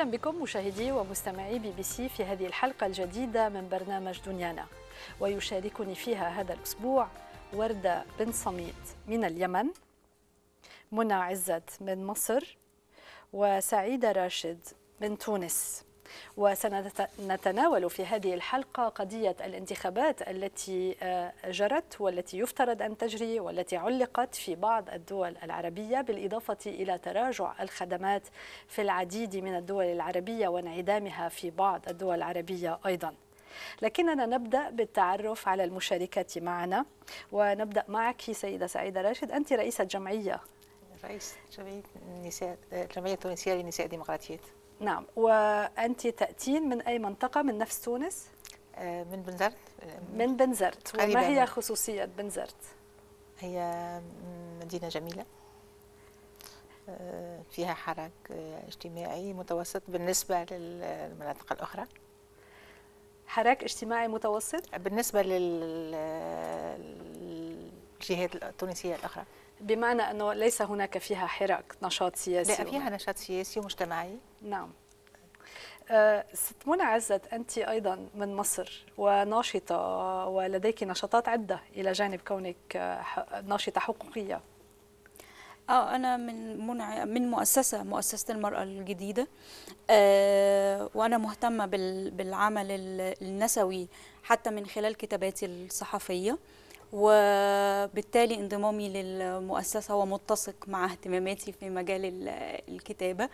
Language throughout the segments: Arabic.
اهلا بكم مشاهدي ومستمعي بي بي سي في هذه الحلقه الجديده من برنامج دنيانا ويشاركني فيها هذا الاسبوع ورده بن صميت من اليمن منى عزت من مصر وسعيده راشد من تونس وسنتناول في هذه الحلقة قضية الانتخابات التي آه، جرت والتي يفترض أن تجري والتي علقت في بعض الدول العربية بالإضافة إلى تراجع الخدمات في العديد من الدول العربية وانعدامها في بعض الدول العربية أيضاً لكننا نبدا بالتعرف على المشاركات معنا ونبدا معك سيده سعيده راشد انت رئيسه جمعيه رئيس جمعيه النساء جمعيه التونسيه للنساء الديمقراطيات نعم وأنت تأتين من أي منطقة من نفس تونس؟ آه، من بنزرت من بنزرت وما هي خصوصية بنزرت؟ هي مدينة جميلة آه، فيها حراك آه، اجتماعي متوسط بالنسبة للمناطق الأخرى حراك اجتماعي متوسط؟ بالنسبة للجهات التونسية الأخرى بمعنى أنه ليس هناك فيها حراك نشاط سياسي لا فيها نشاط سياسي ومجتمعي نعم آه، ست منى عزت أنت أيضا من مصر وناشطة ولديك نشاطات عدة إلى جانب كونك آه، ناشطة حقوقية اه انا من منع من مؤسسه مؤسسه المراه الجديده آه وانا مهتمه بالعمل النسوي حتى من خلال كتاباتي الصحفيه آه وبالتالي انضمامي للمؤسسة ومتسق مع اهتماماتي في مجال الكتابة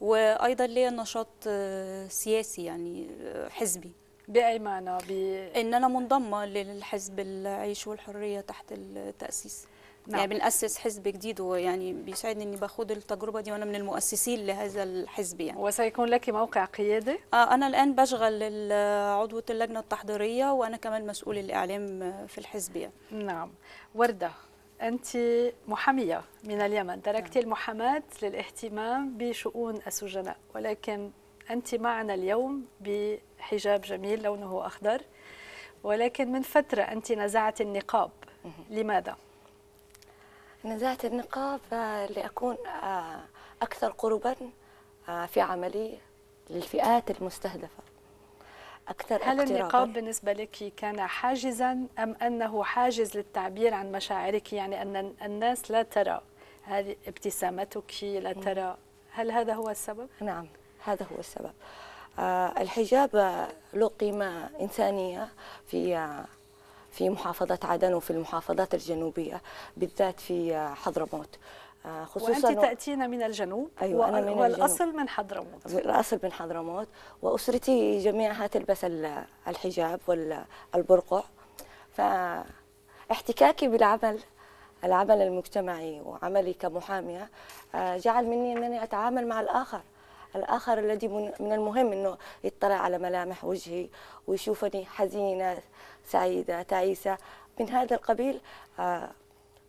وأيضا ليا نشاط آه، سياسي يعني آه، حزبي بأي معنى؟ بي... إن أنا منضمة للحزب العيش والحرية تحت التأسيس نعم. يعني بنأسس حزب جديد ويعني بيسعدني اني باخد التجربه دي وانا من المؤسسين لهذا الحزب يعني وسيكون لك موقع قيادي آه انا الان بشغل عضوه اللجنه التحضيريه وانا كمان مسؤول الاعلام في الحزب يعني نعم ورده أنت محامية من اليمن تركت نعم. المحاماة للاهتمام بشؤون السجناء ولكن أنت معنا اليوم بحجاب جميل لونه أخضر ولكن من فترة أنت نزعت النقاب لماذا؟ نزعت النقاب آه، لأكون آه، أكثر قربا آه، في عملي للفئات المستهدفة أكثر هل النقاب بالنسبة لك كان حاجزا أم أنه حاجز للتعبير عن مشاعرك يعني أن الناس لا ترى هذه ابتسامتك لا ترى هل هذا هو السبب؟ نعم هذا هو السبب الحجاب له قيمة إنسانية في في محافظة عدن وفي المحافظات الجنوبية بالذات في آه، حضرموت آه، خصوصا وانت تاتين من الجنوب أيوة أنا من والاصل الجنوب. من حضرموت الاصل من حضرموت واسرتي جميعها تلبس الحجاب والبرقع فاحتكاكي بالعمل العمل المجتمعي وعملي كمحاميه آه، جعل مني انني اتعامل مع الاخر الآخر الذي من المهم أنه يطلع على ملامح وجهي ويشوفني حزينة سعيدة تعيسة من هذا القبيل آه،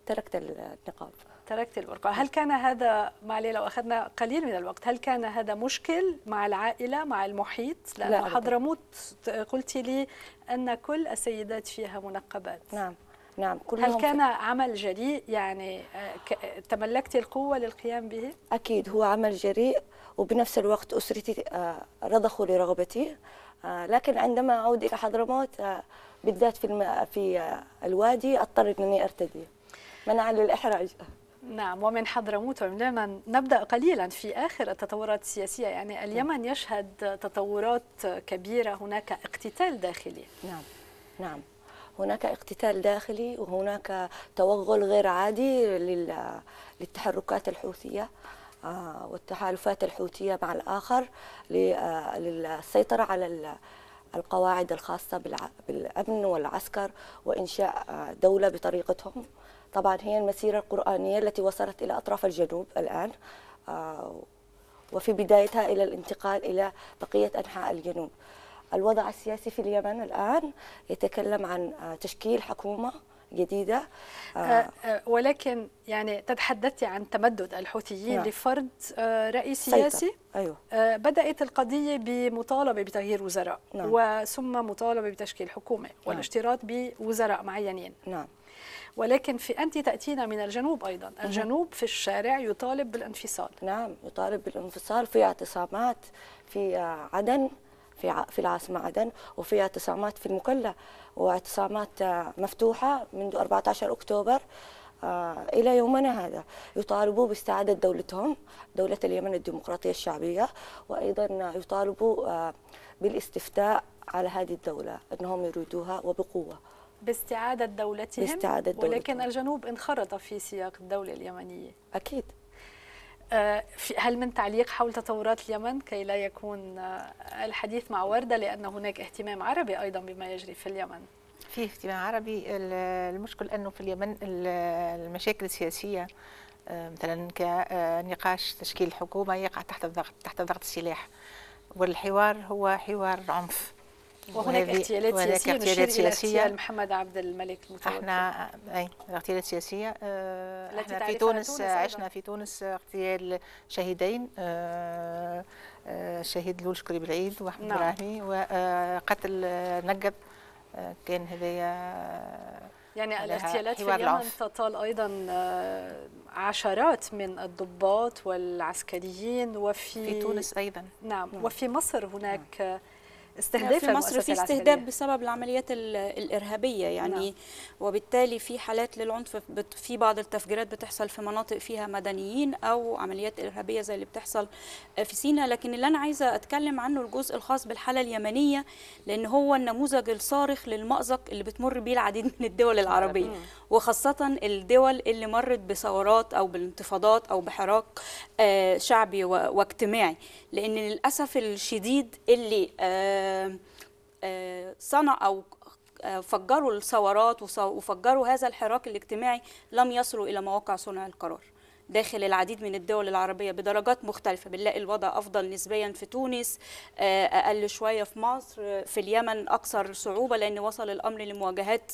تركت النقاب تركت البرقع هل كان هذا معلي لو أخذنا قليل من الوقت هل كان هذا مشكل مع العائلة مع المحيط لأن لا حضرموت قلتي لي أن كل السيدات فيها منقبات نعم نعم كلهم هل كان عمل جريء يعني آه، تملكت القوة للقيام به؟ أكيد هو عمل جريء وبنفس الوقت أسرتي آه، رضخوا لرغبتي آه، لكن عندما أعود إلى حضرموت آه، بالذات في في الوادي أضطر أنني أرتدي منعا للإحراج نعم ومن حضرموت ومن اليمن نبدأ قليلا في آخر التطورات السياسية يعني اليمن يشهد تطورات كبيرة هناك اقتتال داخلي نعم نعم هناك اقتتال داخلي وهناك توغل غير عادي للتحركات الحوثية آه، والتحالفات الحوثية مع الآخر آه، للسيطرة على القواعد الخاصة بالأمن والعسكر وإنشاء آه، دولة بطريقتهم طبعا هي المسيرة القرآنية التي وصلت إلى أطراف الجنوب الآن وفي بدايتها إلى الانتقال إلى بقية أنحاء الجنوب الوضع السياسي في اليمن الآن يتكلم عن تشكيل حكومة جديده آه. آه،, آه ولكن يعني تتحدثت عن تمدد الحوثيين نعم. لفرض آه، رأي سياسي أيوه. بدأت القضية بمطالبة بتغيير وزراء نعم. وثم مطالبة بتشكيل حكومة نعم. والاشتراط بوزراء معينين نعم ولكن في أنت تأتينا من الجنوب أيضا الجنوب في الشارع يطالب بالانفصال نعم يطالب بالانفصال في اعتصامات في عدن في في العاصمة عدن وفي اعتصامات في المكلا واعتصامات آه، مفتوحة منذ 14 أكتوبر آه، إلى يومنا هذا يطالبوا باستعادة دولتهم دولة اليمن الديمقراطية الشعبية وأيضا يطالبوا آه، بالاستفتاء على هذه الدولة أنهم يريدوها وبقوة باستعادة دولتهم باستعادة دولتهم ولكن الجنوب انخرط في سياق الدولة اليمنية أكيد آه، هل من تعليق حول تطورات اليمن كي لا يكون آه، الحديث مع وردة لأن هناك اهتمام عربي أيضا بما يجري في اليمن في اهتمام عربي المشكل أنه في اليمن المشاكل السياسية آه، مثلا كنقاش تشكيل الحكومة يقع تحت الضغط تحت ضغط السلاح والحوار هو حوار عنف وهناك اغتيالات سياسية اغتيالات سياسية محمد عبد الملك المتوفي احنا اي الاغتيالات السياسية آه، احنا في تونس, تونس عشنا في تونس اغتيال شهيدين آه، آه، الشهيد لول شكري بالعيد واحمد نعم. وقتل نجب كان هذايا يعني الاغتيالات في اليمن تطال ايضا عشرات من الضباط والعسكريين وفي في تونس ايضا نعم, نعم. وفي مصر هناك نعم. استهداف في مصر في استهداف بسبب العمليات الارهابيه يعني نعم. وبالتالي في حالات للعنف في بعض التفجيرات بتحصل في مناطق فيها مدنيين او عمليات ارهابيه زي اللي بتحصل آه، في سينا لكن اللي انا عايزه اتكلم عنه الجزء الخاص بالحاله اليمنيه لان هو النموذج الصارخ للمأزق اللي بتمر بيه العديد من الدول العربيه وخاصه الدول اللي مرت بثورات او بالانتفاضات او بحراك آه، شعبي واجتماعي لان للاسف الشديد اللي آه، صنع أو فجروا الثورات وفجروا هذا الحراك الاجتماعي لم يصلوا إلى مواقع صنع القرار داخل العديد من الدول العربية بدرجات مختلفة بنلاقي الوضع أفضل نسبيا في تونس آه، أقل شوية في مصر في اليمن أكثر صعوبة لأن وصل الأمر لمواجهات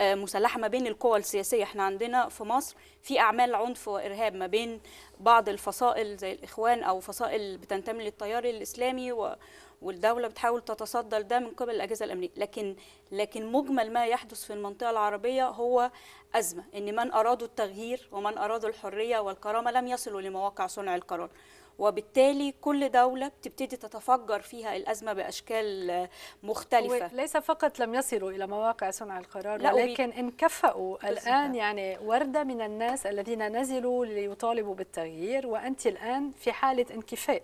آه، مسلحة ما بين القوى السياسية احنا عندنا في مصر في أعمال عنف وإرهاب ما بين بعض الفصائل زي الإخوان أو فصائل بتنتمي للتيار الإسلامي و والدوله بتحاول تتصدى لده من قبل الاجهزه الامنيه لكن لكن مجمل ما يحدث في المنطقه العربيه هو ازمه ان من ارادوا التغيير ومن ارادوا الحريه والكرامه لم يصلوا لمواقع صنع القرار وبالتالي كل دولة بتبتدي تتفجر فيها الأزمة بأشكال مختلفة ليس فقط لم يصلوا إلى مواقع صنع القرار لا ولكن انكفأوا الآن يعني وردة من الناس الذين نزلوا ليطالبوا بالتغيير وأنت الآن في حالة انكفاء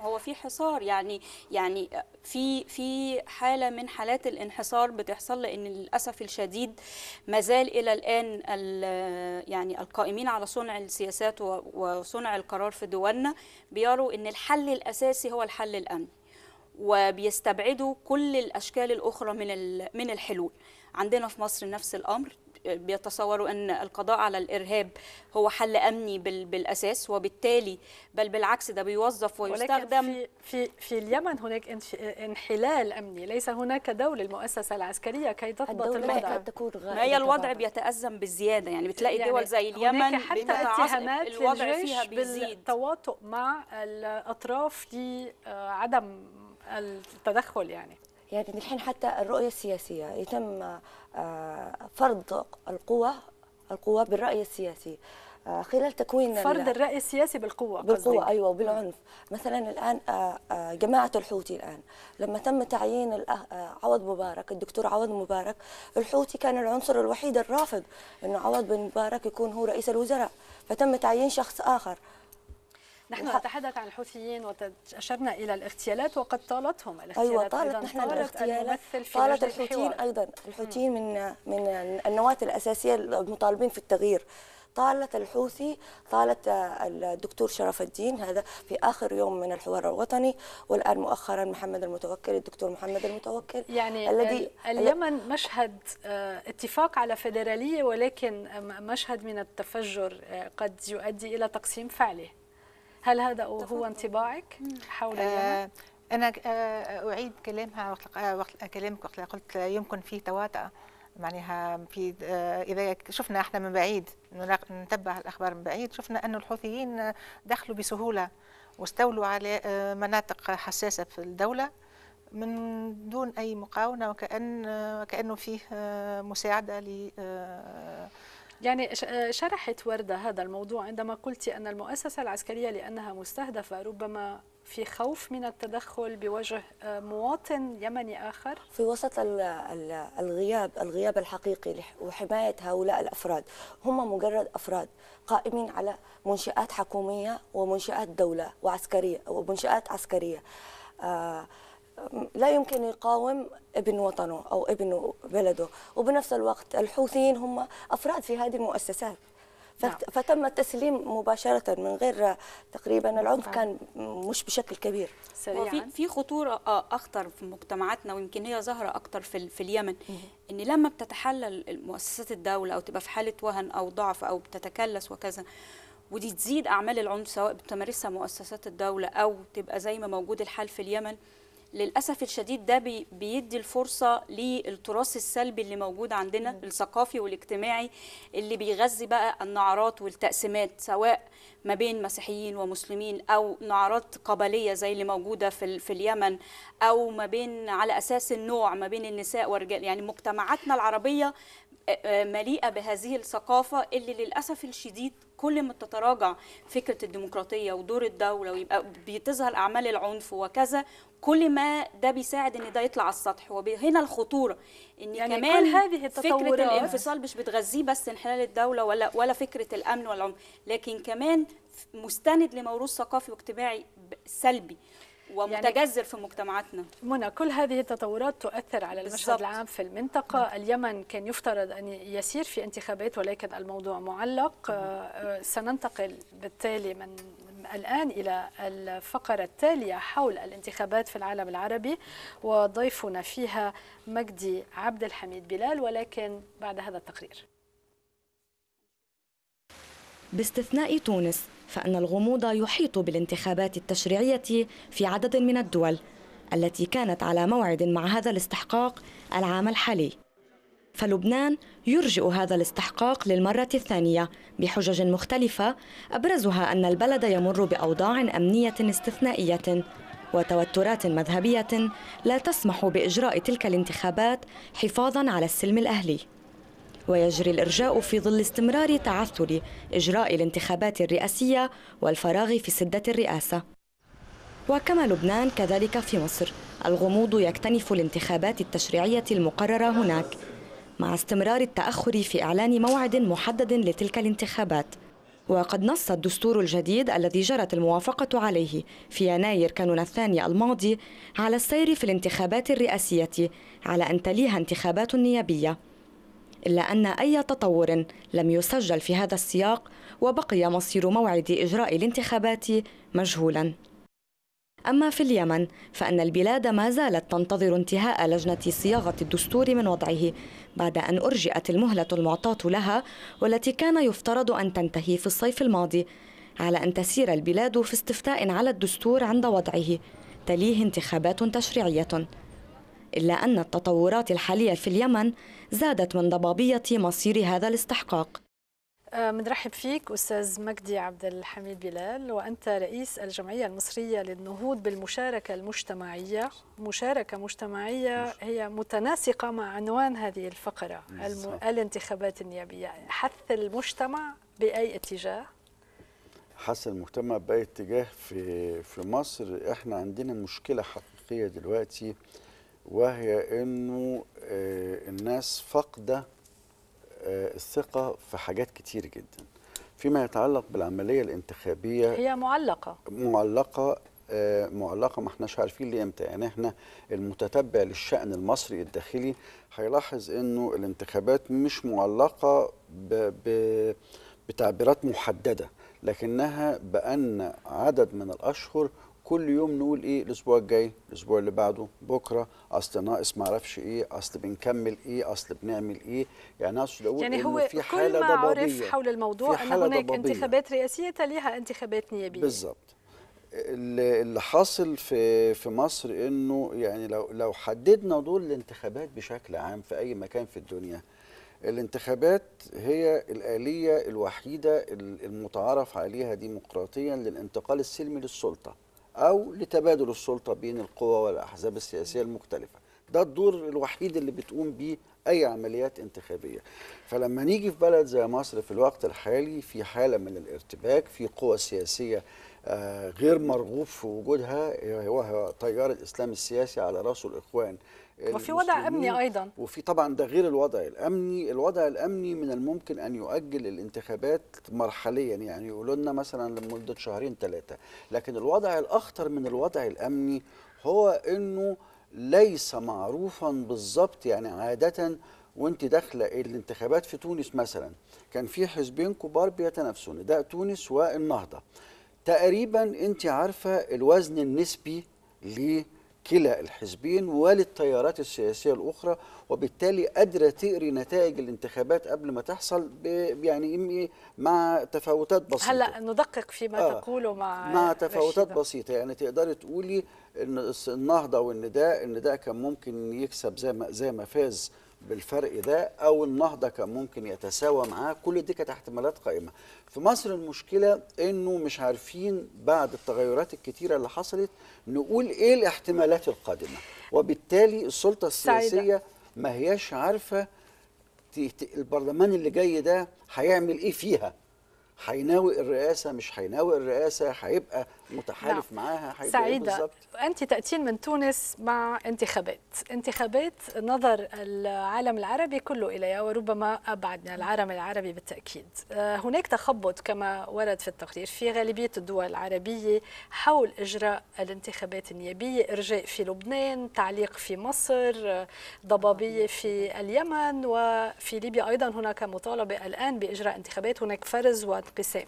هو في حصار يعني يعني في في حاله من حالات الانحصار بتحصل لان للاسف الشديد ما زال الى الان يعني القائمين على صنع السياسات وصنع القرار في دولنا بيروا ان الحل الاساسي هو الحل الامني وبيستبعدوا كل الاشكال الاخرى من من الحلول عندنا في مصر نفس الامر بيتصوروا أن القضاء على الإرهاب هو حل أمني بالأساس وبالتالي بل بالعكس ده بيوظف ويستخدم ولكن في, في, في اليمن هناك انحلال أمني ليس هناك دولة المؤسسة العسكرية كي تضبط الوضع ما هي الوضع بيتأزم بالزيادة يعني بتلاقي يعني دول زي اليمن حتى اتهامات الوضع فيها بيزيد بالتواطؤ مع الأطراف لعدم التدخل يعني يعني الحين حتى الرؤية السياسية يتم آه، فرض القوة القوة بالرأي السياسي آه، خلال تكوين فرض الرأي السياسي بالقوة بالقوة قصدي. أيوة وبالعنف مثلا الآن آه، جماعة الحوثي الآن لما تم تعيين عوض مبارك الدكتور عوض مبارك الحوثي كان العنصر الوحيد الرافض أنه عوض بن مبارك يكون هو رئيس الوزراء فتم تعيين شخص آخر نحن نتحدث عن الحوثيين وأشرنا إلى الاغتيالات وقد طالتهم الاغتيالات أيوة طالت أيضا نحن طالت طالت الحوثيين أيضا الحوثيين من من النواة الأساسية المطالبين في التغيير طالت الحوثي طالت آه، الدكتور شرف الدين هذا في اخر يوم من الحوار الوطني والان مؤخرا محمد المتوكل الدكتور محمد المتوكل يعني الذي اليمن مشهد آه، اتفاق على فيدراليه ولكن مشهد من التفجر آه، قد يؤدي الى تقسيم فعله هل هذا هو انطباعك حول آه، اليمن؟ أنا آه، أعيد كلامها وقت آه، كلامك وقت قلت يمكن فيه تواتأ معناها في اذا شفنا احنا من بعيد نتبع الاخبار من بعيد شفنا انه الحوثيين دخلوا بسهوله واستولوا على مناطق حساسه في الدوله من دون اي مقاومه وكان وكانه فيه مساعده ل يعني آه، شرحت وردة هذا الموضوع عندما قلت أن المؤسسة العسكرية لأنها مستهدفة ربما في خوف من التدخل بوجه آه، مواطن يمني آخر في وسط الغياب الغياب الحقيقي وحماية هؤلاء الأفراد هم مجرد أفراد قائمين على منشآت حكومية ومنشآت دولة وعسكرية ومنشآت عسكرية آه لا يمكن يقاوم ابن وطنه أو ابن بلده وبنفس الوقت الحوثيين هم أفراد في هذه المؤسسات نعم. فتم التسليم مباشرة من غير تقريبا العنف نعم. كان مش بشكل كبير سريعا في في خطورة آه، أخطر في مجتمعاتنا ويمكن هي ظاهرة أكثر في, في اليمن إن لما بتتحلل مؤسسات الدولة أو تبقى في حالة وهن أو ضعف أو بتتكلس وكذا ودي تزيد أعمال العنف سواء بتمارسها مؤسسات الدولة أو تبقى زي ما موجود الحال في اليمن للاسف الشديد ده بيدي الفرصه للتراث السلبي اللي موجود عندنا م. الثقافي والاجتماعي اللي بيغذي بقى النعرات والتقسيمات سواء ما بين مسيحيين ومسلمين او نعرات قبليه زي اللي موجوده في في اليمن او ما بين على اساس النوع ما بين النساء والرجال يعني مجتمعاتنا العربيه مليئه بهذه الثقافه اللي للاسف الشديد كل ما تتراجع فكره الديمقراطيه ودور الدوله ويبقى بتظهر اعمال العنف وكذا كل ما ده بيساعد ان ده يطلع على السطح وهنا الخطوره ان يعني كمان كل هذه فكره الانفصال مش بتغذيه بس انحلال الدوله ولا ولا فكره الامن والعمر لكن كمان مستند لموروث ثقافي واجتماعي سلبي يعني ومتجذر يعني في مجتمعاتنا منى كل هذه التطورات تؤثر على المشهد العام في المنطقة م. نعم. اليمن كان يفترض أن يسير في انتخابات ولكن الموضوع معلق م. نعم. آه، آه، سننتقل بالتالي من الآن إلى الفقرة التالية حول الانتخابات في العالم العربي وضيفنا فيها مجدي عبد الحميد بلال ولكن بعد هذا التقرير باستثناء تونس فإن الغموض يحيط بالانتخابات التشريعية في عدد من الدول التي كانت على موعد مع هذا الاستحقاق العام الحالي فلبنان يرجئ هذا الاستحقاق للمرة الثانية بحجج مختلفة أبرزها أن البلد يمر بأوضاع أمنية استثنائية وتوترات مذهبية لا تسمح بإجراء تلك الانتخابات حفاظا على السلم الأهلي ويجري الإرجاء في ظل استمرار تعثر إجراء الانتخابات الرئاسية والفراغ في سدة الرئاسة وكما لبنان كذلك في مصر الغموض يكتنف الانتخابات التشريعية المقررة هناك مع استمرار التأخر في إعلان موعد محدد لتلك الانتخابات وقد نص الدستور الجديد الذي جرت الموافقة عليه في يناير كانون الثاني الماضي على السير في الانتخابات الرئاسية على أن تليها انتخابات نيابية إلا أن أي تطور لم يسجل في هذا السياق وبقي مصير موعد إجراء الانتخابات مجهولاً أما في اليمن فأن البلاد ما زالت تنتظر انتهاء لجنة صياغة الدستور من وضعه بعد أن أرجئت المهلة المعطاة لها والتي كان يفترض أن تنتهي في الصيف الماضي على أن تسير البلاد في استفتاء على الدستور عند وضعه تليه انتخابات تشريعية إلا أن التطورات الحالية في اليمن زادت من ضبابية مصير هذا الاستحقاق بنرحب آه، فيك استاذ مجدي عبد الحميد بلال وانت رئيس الجمعيه المصريه للنهوض بالمشاركه المجتمعيه، مشاركه مجتمعيه هي متناسقه مع عنوان هذه الفقره الم... الانتخابات النيابيه، حث المجتمع باي اتجاه؟ حث المجتمع باي اتجاه في في مصر احنا عندنا مشكله حقيقيه دلوقتي وهي انه آه، الناس فاقده آه، الثقه في حاجات كتير جدا فيما يتعلق بالعمليه الانتخابيه هي معلقه معلقه آه، معلقه ما احناش عارفين امتى يعني احنا المتتبع للشان المصري الداخلي هيلاحظ انه الانتخابات مش معلقه ب... ب... بتعبيرات محدده لكنها بان عدد من الاشهر كل يوم نقول ايه الاسبوع الجاي الاسبوع اللي بعده بكره اصل ناقص ما اعرفش ايه اصل بنكمل ايه اصل بنعمل ايه يعني اقصد اقول يعني هو في حالة كل ما عرف حول الموضوع ان هناك ضبابية. انتخابات رئاسيه تليها انتخابات نيابيه بالظبط اللي حاصل في في مصر انه يعني لو لو حددنا دور الانتخابات بشكل عام في اي مكان في الدنيا الانتخابات هي الآلية الوحيدة المتعارف عليها ديمقراطيا للانتقال السلمي للسلطة او لتبادل السلطه بين القوى والاحزاب السياسيه المختلفه ده الدور الوحيد اللي بتقوم بيه اي عمليات انتخابيه فلما نيجي في بلد زي مصر في الوقت الحالي في حاله من الارتباك في قوى سياسيه آه، غير مرغوب في وجودها وهي تيار الاسلام السياسي على راسه الاخوان وفي وضع امني ايضا وفي طبعا ده غير الوضع الامني الوضع الامني من الممكن ان يؤجل الانتخابات مرحليا يعني يقولوا لنا مثلا لمده شهرين ثلاثه لكن الوضع الاخطر من الوضع الامني هو انه ليس معروفا بالظبط يعني عاده وانت داخله الانتخابات في تونس مثلا كان في حزبين كبار بيتنافسون ده تونس والنهضه تقريبا انت عارفه الوزن النسبي ليه كلا الحزبين وللتيارات السياسيه الاخرى وبالتالي قادره تقري نتائج الانتخابات قبل ما تحصل يعني إيه، مع تفاوتات بسيطه هلا ندقق فيما آه تقوله مع مع تفاوتات رشيدة. بسيطه يعني تقدري تقولي ان النهضه والنداء النداء كان ممكن يكسب زي ما زي ما فاز بالفرق ده او النهضه كان ممكن يتساوى معاه كل دي كانت احتمالات قائمه في مصر المشكله انه مش عارفين بعد التغيرات الكتيره اللي حصلت نقول ايه الاحتمالات القادمه وبالتالي السلطه السياسيه ما هياش عارفه البرلمان اللي جاي ده هيعمل ايه فيها هيناوئ الرئاسه مش هيناوئ الرئاسه هيبقى متحالف نعم. معاها إيه سعيدة أنت تأتين من تونس مع انتخابات انتخابات نظر العالم العربي كله إليها وربما أبعدنا العالم العربي بالتأكيد آه، هناك تخبط كما ورد في التقرير في غالبية الدول العربية حول إجراء الانتخابات النيابية إرجاء في لبنان تعليق في مصر آه، ضبابية في اليمن وفي ليبيا أيضا هناك مطالبة الآن بإجراء انتخابات هناك فرز وانقسام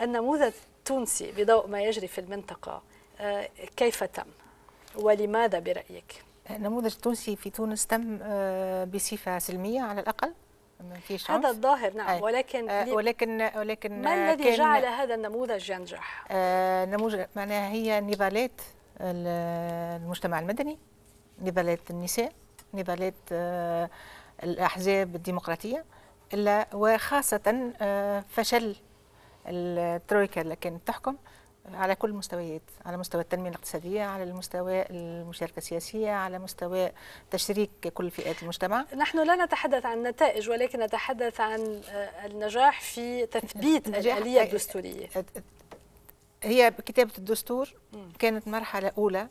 النموذج التونسي بضوء ما يجري في المنطقة آه، كيف تم ولماذا برأيك؟ النموذج التونسي في تونس تم آه، بصفة سلمية على الأقل هذا الظاهر نعم ولكن آه ولكن ولكن ما آه، الذي جعل هذا النموذج ينجح؟ آه نموذج معناها هي نضالات المجتمع المدني نضالات النساء نضالات آه الأحزاب الديمقراطية إلا وخاصة آه فشل الترويكا اللي كانت تحكم على كل المستويات على مستوى التنمية الاقتصادية على المستوى المشاركة السياسية على مستوى تشريك كل فئات المجتمع نحن لا نتحدث عن نتائج ولكن نتحدث عن النجاح في تثبيت الآلية الدستورية هي كتابة الدستور كانت مرحلة أولى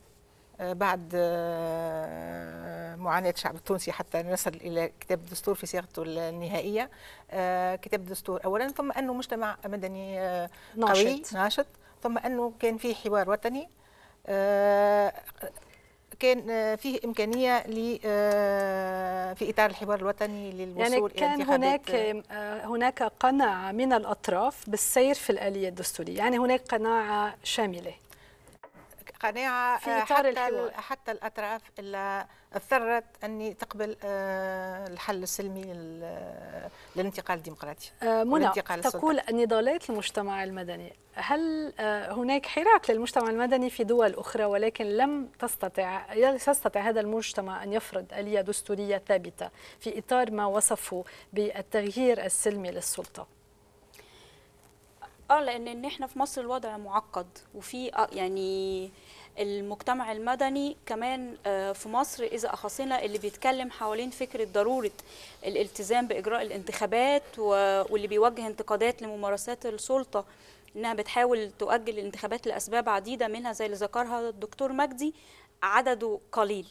آه، بعد آه، معاناة الشعب التونسي حتى نصل إلى كتاب الدستور في صياغته النهائية آه، كتاب الدستور أولا ثم أنه مجتمع مدني قوي ناشط ثم أنه كان فيه حوار وطني كان فيه إمكانية في إطار الحوار الوطني للوصول يعني كان إلى هناك هناك قناعة من الأطراف بالسير في الآلية الدستورية يعني هناك قناعة شاملة قناعه آه، في إطار حتى الحوار. حتى الاطراف اللي اضطرت اني تقبل آه، الحل السلمي للانتقال الديمقراطي آه، منى تقول نضالات المجتمع المدني هل هناك حراك للمجتمع المدني في دول اخرى ولكن لم تستطع يستطع هذا المجتمع ان يفرض اليه دستوريه ثابته في اطار ما وصفه بالتغيير السلمي للسلطه اه لان احنا في مصر الوضع معقد وفي يعني المجتمع المدني كمان آه، في مصر إذا أخصينا اللي بيتكلم حوالين فكرة ضرورة الالتزام بإجراء الانتخابات واللي بيوجه انتقادات لممارسات السلطة انها بتحاول تؤجل الانتخابات لاسباب عديده منها زي اللي ذكرها الدكتور مجدي عدده قليل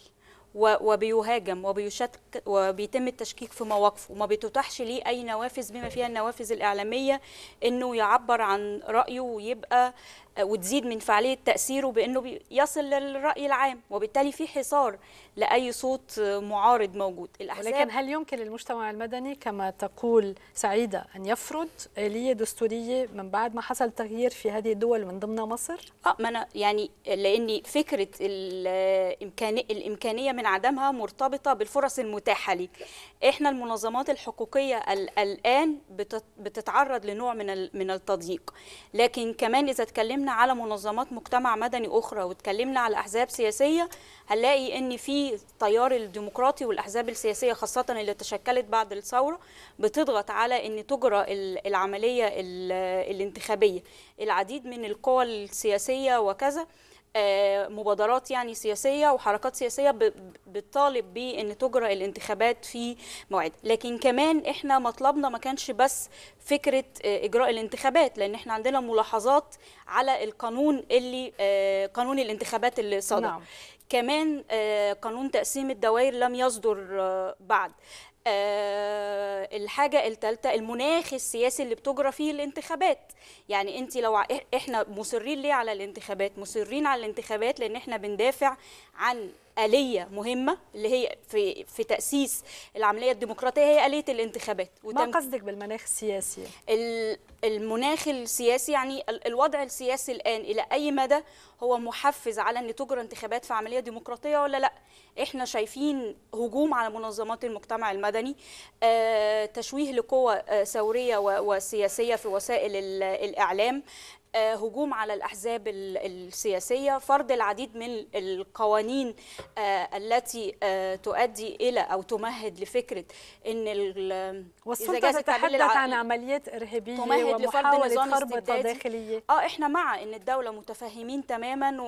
وبيهاجم وبيشتك وبيتم التشكيك في مواقفه وما بتتاحش ليه اي نوافذ بما فيها النوافذ الاعلاميه انه يعبر عن رايه ويبقى آه، وتزيد من فعاليه تاثيره بانه يصل للراي العام وبالتالي في حصار لاي صوت آه، معارض موجود الأحزاب ولكن هل يمكن للمجتمع المدني كما تقول سعيده ان يفرض اليه دستوريه من بعد ما حصل تغيير في هذه الدول من ضمنها مصر اه ما انا يعني لان فكره الامكانيه آه، الامكانيه من عدمها مرتبطه بالفرص المتاحه لي احنا المنظمات الحقوقيه الان بتتعرض لنوع من من التضييق لكن كمان اذا اتكلمنا على منظمات مجتمع مدني اخرى واتكلمنا على احزاب سياسيه هنلاقي ان في التيار الديمقراطي والاحزاب السياسيه خاصه اللي تشكلت بعد الثوره بتضغط على ان تجرى العمليه الانتخابيه العديد من القوى السياسيه وكذا آه، مبادرات يعني سياسيه وحركات سياسيه بتطالب بان تجرى الانتخابات في موعد لكن كمان احنا مطلبنا ما كانش بس فكره آه، اجراء الانتخابات لان احنا عندنا ملاحظات على القانون اللي آه، قانون الانتخابات اللي صدر نعم. كمان قانون تقسيم الدوائر لم يصدر بعد آه، الحاجة الثالثة المناخ السياسي اللي بتجرى فيه الانتخابات يعني انت لو احنا مصرين ليه على الانتخابات مصرين على الانتخابات لان احنا بندافع عن آلية مهمة اللي هي في في تأسيس العملية الديمقراطية هي آلية الانتخابات وتم ما قصدك بالمناخ السياسي؟ المناخ السياسي يعني الوضع السياسي الآن إلى أي مدى هو محفز على أن تجرى انتخابات في عملية ديمقراطية ولا لا؟ احنا شايفين هجوم على منظمات المجتمع المدني آه، تشويه لقوى آه، ثورية وسياسية في وسائل الإعلام آه، هجوم على الأحزاب السياسية فرض العديد من القوانين آه، التي آه، تؤدي إلى أو تمهد لفكرة أن والسلطة تتحدث عن عمليات إرهابية تمهد لفرض نظام استبدادي آه إحنا مع أن الدولة متفاهمين تماما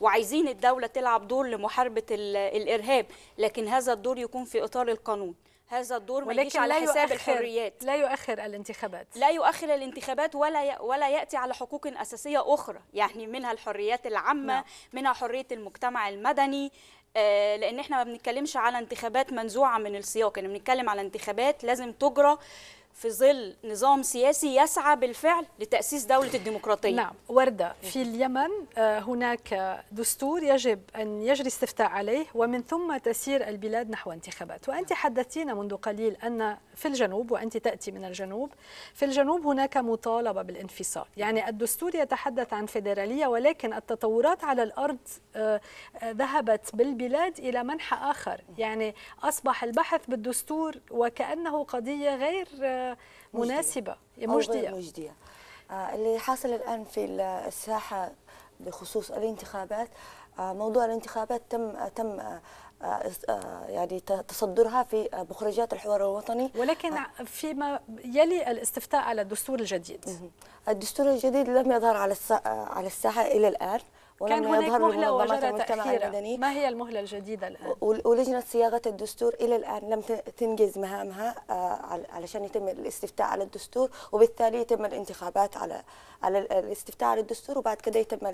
وعايزين الدولة تلعب دور لمحاربة الإرهاب لكن هذا الدور يكون في إطار القانون هذا الدور ما يجيش على حساب الحريات لا يؤخر الانتخابات لا يؤخر الانتخابات ولا ولا ياتي على حقوق اساسيه اخرى يعني منها الحريات العامه لا. نعم. منها حريه المجتمع المدني آه، لان احنا ما بنتكلمش على انتخابات منزوعه من السياق يعني بنتكلم على انتخابات لازم تجرى في ظل نظام سياسي يسعى بالفعل لتأسيس دولة الديمقراطية نعم وردة في اليمن آه، هناك دستور يجب أن يجري استفتاء عليه ومن ثم تسير البلاد نحو انتخابات وأنت حدثتينا منذ قليل أن في الجنوب وأنت تأتي من الجنوب في الجنوب هناك مطالبة بالانفصال يعني الدستور يتحدث عن فيدرالية ولكن التطورات على الأرض آه، آه، ذهبت بالبلاد إلى منحى آخر يعني أصبح البحث بالدستور وكأنه قضية غير مناسبه مجديه, أو مجدية. آه، اللي حاصل الآن في الساحة بخصوص الانتخابات آه، موضوع الانتخابات تم تم آه، يعني تصدرها في مخرجات الحوار الوطني ولكن فيما يلي الاستفتاء على الدستور الجديد الدستور الجديد لم يظهر على على الساحه الى الان ولم كان يظهر مهلة وجرى المجتمع ما هي المهلة الجديدة الآن؟ ولجنة صياغة الدستور إلى الآن لم تنجز مهامها آه، علشان يتم الاستفتاء على الدستور وبالتالي يتم الانتخابات على على الاستفتاء على الدستور وبعد كده يتم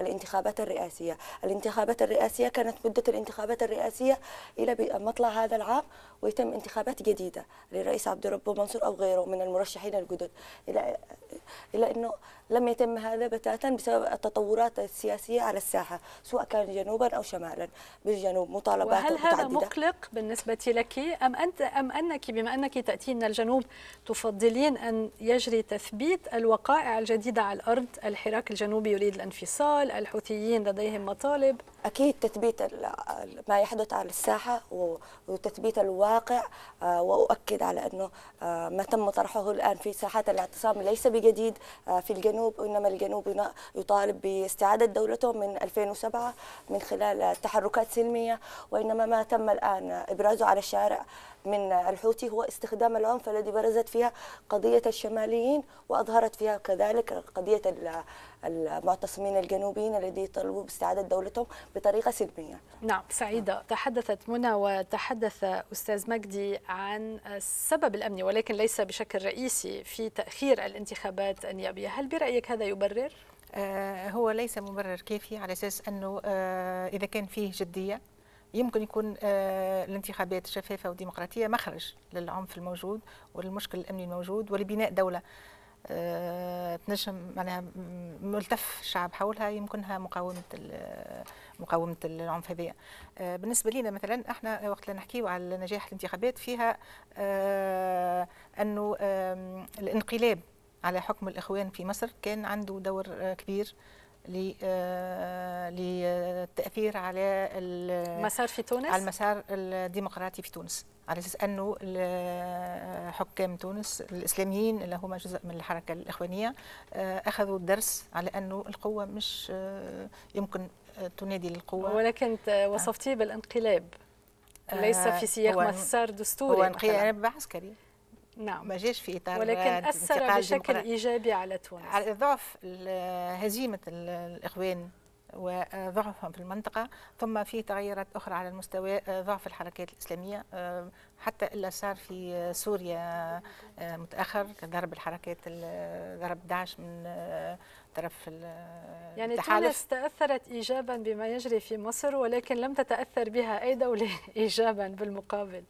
الانتخابات الرئاسية الانتخابات الرئاسية كانت مدة الانتخابات الرئاسية إلى مطلع هذا العام ويتم انتخابات جديده للرئيس عبد الرب منصور او غيره من المرشحين الجدد الى الى انه لم يتم هذا بتاتا بسبب التطورات السياسيه على الساحه سواء كان جنوبا او شمالا بالجنوب مطالبات وهل متعددة. هذا مقلق بالنسبه لك ام انت ام انك بما انك تاتين الجنوب تفضلين ان يجري تثبيت الوقائع الجديده على الارض الحراك الجنوبي يريد الانفصال الحوثيين لديهم مطالب اكيد تثبيت ما يحدث على الساحه وتثبيت الواقع الواقع آه، واؤكد على انه آه، ما تم طرحه الان في ساحات الاعتصام ليس بجديد آه، في الجنوب وانما الجنوب يطالب باستعاده دولته من 2007 من خلال تحركات سلميه وانما ما تم الان ابرازه على الشارع من الحوثي هو استخدام العنف الذي برزت فيها قضية الشماليين وأظهرت فيها كذلك قضية المعتصمين الجنوبيين الذي طلبوا باستعادة دولتهم بطريقة سلمية نعم سعيدة تحدثت منى وتحدث أستاذ مجدي عن السبب الأمني ولكن ليس بشكل رئيسي في تأخير الانتخابات النيابية هل برأيك هذا يبرر؟ آه، هو ليس مبرر كافي على اساس انه آه، اذا كان فيه جديه يمكن يكون آه، الانتخابات شفافة وديمقراطية مخرج للعنف الموجود وللمشكل الأمني الموجود ولبناء دولة آه، تنجم معناها ملتف الشعب حولها يمكنها مقاومه آه، مقاومه العنف هذايا بالنسبه لنا مثلا احنا وقت اللي نحكيو على نجاح الانتخابات فيها انه الانقلاب على حكم الاخوان في مصر كان عنده دور كبير آه، للتاثير على المسار في تونس على المسار الديمقراطي في تونس على اساس انه آه، حكام تونس الاسلاميين اللي هما جزء من الحركه الاخوانيه آه، اخذوا الدرس على انه القوه مش يمكن تنادي للقوه ولكن وصفتيه بالانقلاب ليس في سياق مسار دستوري هو انقلاب عسكري نعم ما جاش في اطار ولكن اثر بشكل ايجابي على تونس على ضعف هزيمه الاخوان وضعفهم في المنطقة ثم في تغيرات أخرى على المستوى ضعف الحركات الإسلامية آه، حتى إلا صار في سوريا آه، متأخر ضرب الحركات ضرب داعش من آه، طرف يعني تونس تأثرت إيجابا بما يجري في مصر ولكن لم تتأثر بها أي دولة إيجابا بالمقابل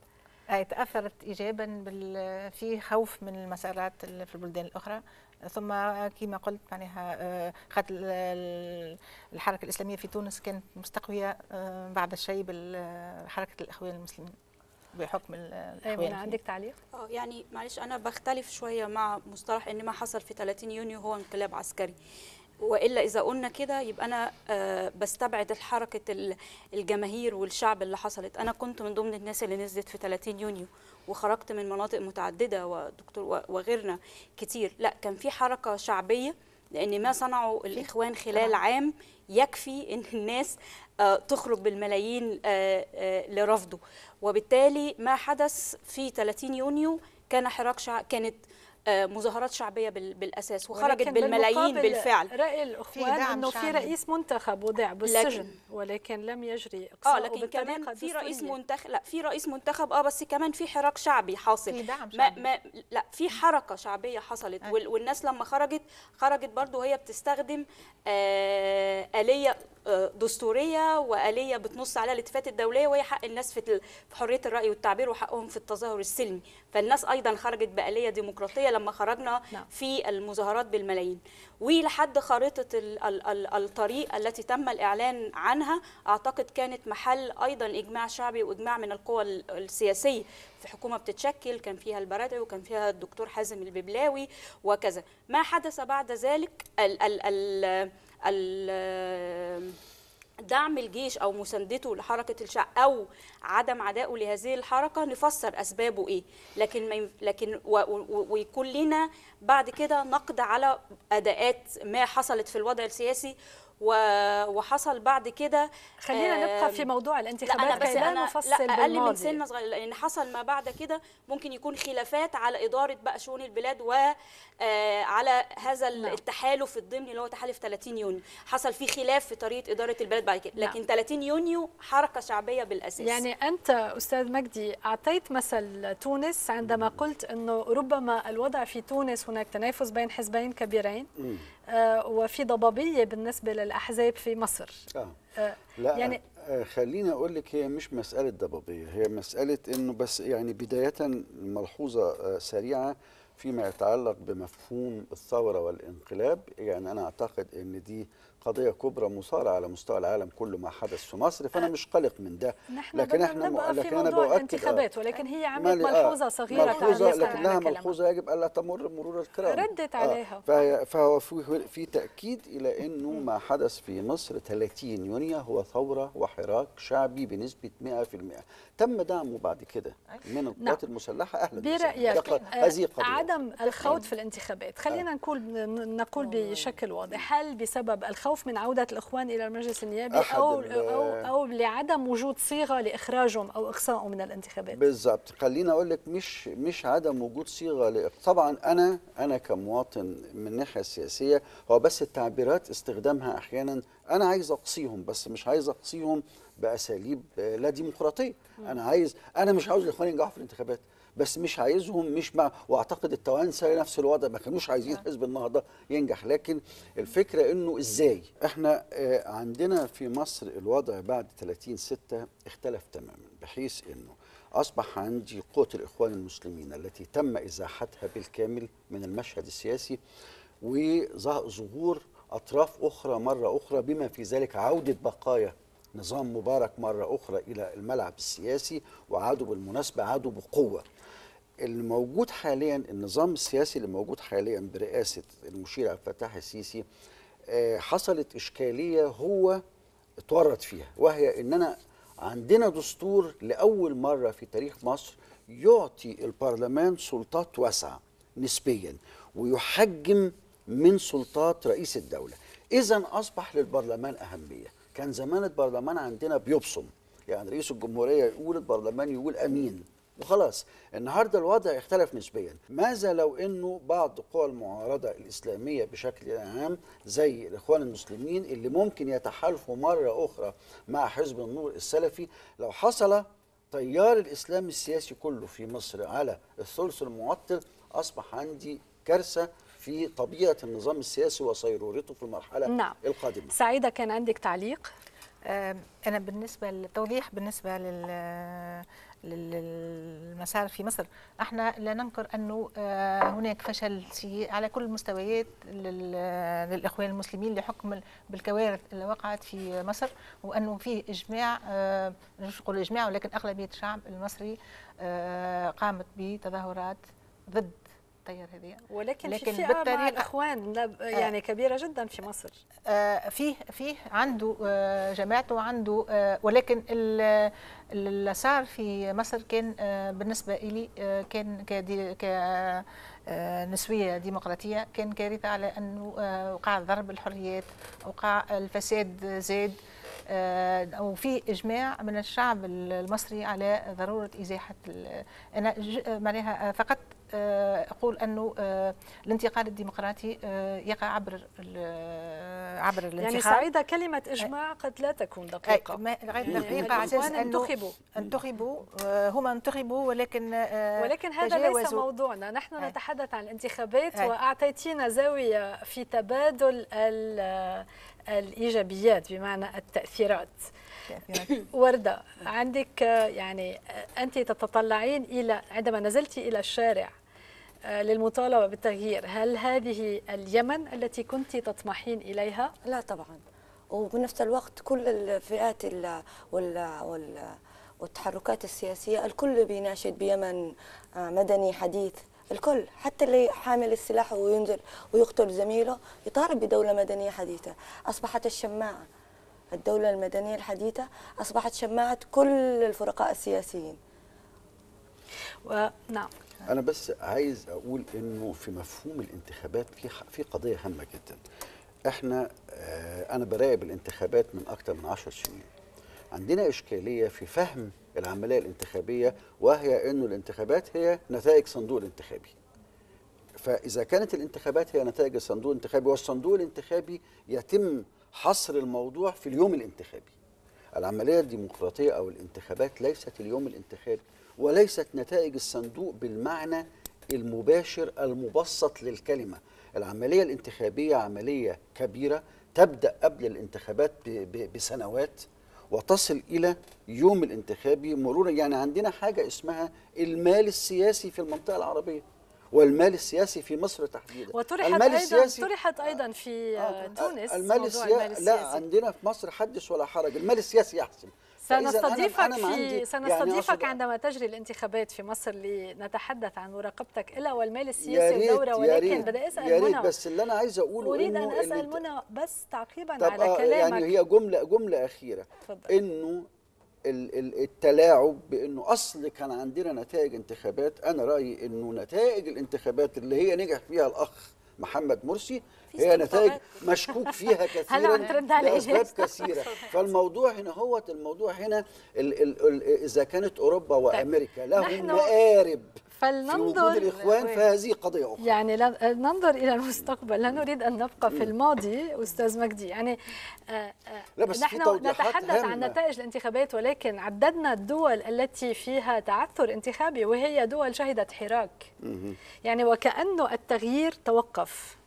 تاثرت ايجابا بال... في خوف من المسارات في البلدان الاخرى ثم كما قلت معناها آه، خاطر الحركه الاسلاميه في تونس كانت مستقويه آه، بعض الشيء بحركه آه، الاخوان المسلمين بحكم الاخوان أيوة عندك تعليق يعني معلش انا بختلف شويه مع مصطلح ان ما حصل في 30 يونيو هو انقلاب عسكري والا اذا قلنا كده يبقى انا آه، بستبعد حركه الجماهير والشعب اللي حصلت انا كنت من ضمن الناس اللي نزلت في 30 يونيو وخرجت من مناطق متعدده ودكتور وغيرنا كتير لا كان في حركه شعبيه لان ما صنعه الاخوان خلال عام يكفي ان الناس آه، تخرج بالملايين آه، لرفضه وبالتالي ما حدث في 30 يونيو كان حراك شع... كانت آه، مظاهرات شعبيه بالاساس وخرجت بالملايين بالفعل راي الاخوان انه في رئيس منتخب وضع بالسجن لكن ولكن لم يجري اقصاء اه لكن كمان في رئيس منتخب لا في رئيس منتخب اه بس كمان في حراك شعبي حاصل في دعم شعبي. ما ما لا في حركه شعبيه حصلت والناس لما خرجت خرجت برضو وهي بتستخدم آه اليه دستوريه واليه بتنص على الاتفاقات الدوليه وهي حق الناس في حريه الراي والتعبير وحقهم في التظاهر السلمي فالناس ايضا خرجت باليه ديمقراطيه لما خرجنا نعم. في المظاهرات بالملايين ولحد خريطة الطريق التي تم الاعلان عنها اعتقد كانت محل ايضا اجماع شعبي واجماع من القوى السياسيه في حكومه بتتشكل كان فيها البرادعي وكان فيها الدكتور حازم الببلاوي وكذا ما حدث بعد ذلك ال ال ال دعم الجيش او مساندته لحركه الشعب او عدم عدائه لهذه الحركه نفسر اسبابه ايه لكن ما لكن ويكون لنا بعد كده نقد على اداءات ما حصلت في الوضع السياسي وحصل بعد كده خلينا نبقى في موضوع الانتخابات لا أنا بس أنا نفصل لا أقل من سنة صغيرة لأن حصل ما بعد كده ممكن يكون خلافات على إدارة بقى شؤون البلاد وعلى آه، هذا نعم. التحالف الضمني اللي هو تحالف 30 يونيو حصل فيه خلاف في طريقة إدارة البلد بعد كده لكن 30 نعم. يونيو حركة شعبية بالأساس يعني أنت أستاذ مجدي أعطيت مثل تونس عندما قلت أنه ربما الوضع في تونس هناك تنافس بين حزبين كبيرين م. آه، وفي ضبابيه بالنسبه للاحزاب في مصر آه. آه، لا يعني خليني اقول لك هي مش مساله ضبابيه هي مساله انه بس يعني بدايه ملحوظه سريعه فيما يتعلق بمفهوم الثوره والانقلاب يعني انا اعتقد ان دي قضيه كبرى مثاره على مستوى العالم كله ما حدث في مصر فانا أه، مش قلق من ده نحن لكن احنا م... لكن انا بؤكد الانتخابات ولكن هي عملت آه، ملحوظه صغيره ملحوظه لكنها ملحوظه يجب الا تمر مرور الكرام ردت آه، عليها آه فهو في, في تاكيد الى انه ما حدث في مصر 30 يونيو هو ثوره وحراك شعبي بنسبه 100% تم دعمه بعد كده من نعم. القوات نعم. المسلحه اهلا برايك هذه عدم الخوض في الانتخابات خلينا نقول نقول بشكل واضح هل بسبب الخوف الخوف من عوده الاخوان الى المجلس النيابي او او او لعدم وجود صيغه لاخراجهم او اقصائهم من الانتخابات بالضبط خليني اقول لك مش مش عدم وجود صيغه لإخ... طبعا انا انا كمواطن من الناحيه السياسيه هو بس التعبيرات استخدامها احيانا انا عايز اقصيهم بس مش عايز اقصيهم باساليب لا ديمقراطيه انا عايز انا مش عاوز الاخوان ينجحوا في الانتخابات بس مش عايزهم مش مع واعتقد التوانسه نفس الوضع ما كانوش عايزين آه. حزب النهضه ينجح لكن الفكره انه ازاي احنا آه، عندنا في مصر الوضع بعد 30 6 اختلف تماما بحيث انه أصبح عندي قوة الإخوان المسلمين التي تم إزاحتها بالكامل من المشهد السياسي وظهور أطراف أخرى مرة أخرى بما في ذلك عودة بقايا نظام مبارك مرة أخرى إلى الملعب السياسي وعادوا بالمناسبة عادوا بقوة الموجود حاليا النظام السياسي اللي موجود حاليا برئاسه المشير عبد الفتاح السيسي آه، حصلت اشكاليه هو اتورط فيها وهي اننا عندنا دستور لاول مره في تاريخ مصر يعطي البرلمان سلطات واسعه نسبيا ويحجم من سلطات رئيس الدوله اذا اصبح للبرلمان اهميه كان زمان البرلمان عندنا بيبصم يعني رئيس الجمهوريه يقول البرلمان يقول امين وخلاص النهارده الوضع اختلف نسبيا ماذا لو انه بعض قوى المعارضه الاسلاميه بشكل عام زي الاخوان المسلمين اللي ممكن يتحالفوا مره اخرى مع حزب النور السلفي لو حصل تيار الاسلام السياسي كله في مصر على الثلث المعطل اصبح عندي كارثه في طبيعه النظام السياسي وصيرورته في المرحله نعم. القادمه سعيده كان عندك تعليق انا بالنسبه للتوضيح بالنسبه لل للمسار في مصر احنا لا ننكر انه آه، هناك فشل في على كل المستويات للاخوان المسلمين لحكم بالكوارث اللي وقعت في مصر وانه في اجماع آه، مش نقول اجماع ولكن اغلبيه الشعب المصري آه، قامت بتظاهرات ضد التيار هذه ولكن لكن في مع الاخوان آه. يعني كبيره جدا في مصر آه، فيه فيه عنده آه، جماعته عنده ولكن اللي صار في مصر كان بالنسبه لي كان ك نسويه ديمقراطيه كان كارثه على انه وقع ضرب الحريات وقع الفساد زاد وفي اجماع من الشعب المصري على ضروره ازاحه انا معناها فقدت آه، اقول انه آه، الانتقال الديمقراطي آه، يقع عبر عبر الانتخاب يعني سعيده كلمه اجماع قد لا تكون دقيقه غير إيه، دقيقه إيه، على اساس انتخبوا انتخبوا هما انتخبوا ولكن ولكن هذا ليس موضوعنا نحن نتحدث عن الانتخابات واعطيتينا زاويه في تبادل الايجابيات بمعنى التاثيرات ورده عندك يعني انت تتطلعين الى عندما نزلت الى الشارع للمطالبة بالتغيير هل هذه اليمن التي كنت تطمحين إليها؟ لا طبعا وبنفس الوقت كل الفئات ال وال وال والتحركات السياسية الكل بيناشد بيمن آه، مدني حديث الكل حتى اللي حامل السلاح وينزل ويقتل زميله يطالب بدولة مدنية حديثة أصبحت الشماعة الدولة المدنية الحديثة أصبحت شماعة كل الفرقاء السياسيين و... نعم انا بس عايز اقول انه في مفهوم الانتخابات في في قضيه هامه جدا احنا آه انا براقب الانتخابات من اكتر من 10 سنين عندنا اشكاليه في فهم العمليه الانتخابيه وهي انه الانتخابات هي نتائج صندوق الانتخابي فاذا كانت الانتخابات هي نتائج الصندوق الانتخابي والصندوق الانتخابي يتم حصر الموضوع في اليوم الانتخابي العمليه الديمقراطيه او الانتخابات ليست اليوم الانتخابي وليست نتائج الصندوق بالمعنى المباشر المبسط للكلمة العملية الانتخابية عملية كبيرة تبدأ قبل الانتخابات بسنوات وتصل إلى يوم الانتخابي مرورا يعني عندنا حاجة اسمها المال السياسي في المنطقة العربية والمال السياسي في مصر تحديدا وطرحت المال ايضا السياسي طرحت ايضا في آه, آه، تونس المال, السيا... المال السياسي لا عندنا في مصر حدث ولا حرج المال السياسي يحسم سنستضيفك أنا في يعني سنستضيفك يعني عندما تجري الانتخابات في مصر لنتحدث عن مراقبتك إلى والمال السياسي الدوري ولكن بدي أسأل يا بس اللي أنا عايز أقوله أريد أن أسأل منى بس تعقيبا على كلامك آه، يعني هي جملة جملة أخيرة تفضل إنه التلاعب بانه اصل كان عندنا نتائج انتخابات انا رايي انه نتائج الانتخابات اللي هي نجح فيها الاخ محمد مرسي هي إيه، نتائج مشكوك فيها كثيرا لأسباب كثيرة فالموضوع هنا هو الموضوع هنا الـ الـ الـ إذا كانت أوروبا طيب، وأمريكا لهم مآرب فلننظر في الإخوان فهذه قضية أخرى يعني ننظر إلى المستقبل لا نريد أن نبقى في الماضي أستاذ مجدي يعني آآ آه، آه، آآ نحن نتحدث هامة. عن نتائج الانتخابات ولكن عددنا الدول التي فيها تعثر انتخابي وهي دول شهدت حراك يعني وكأنه التغيير توقف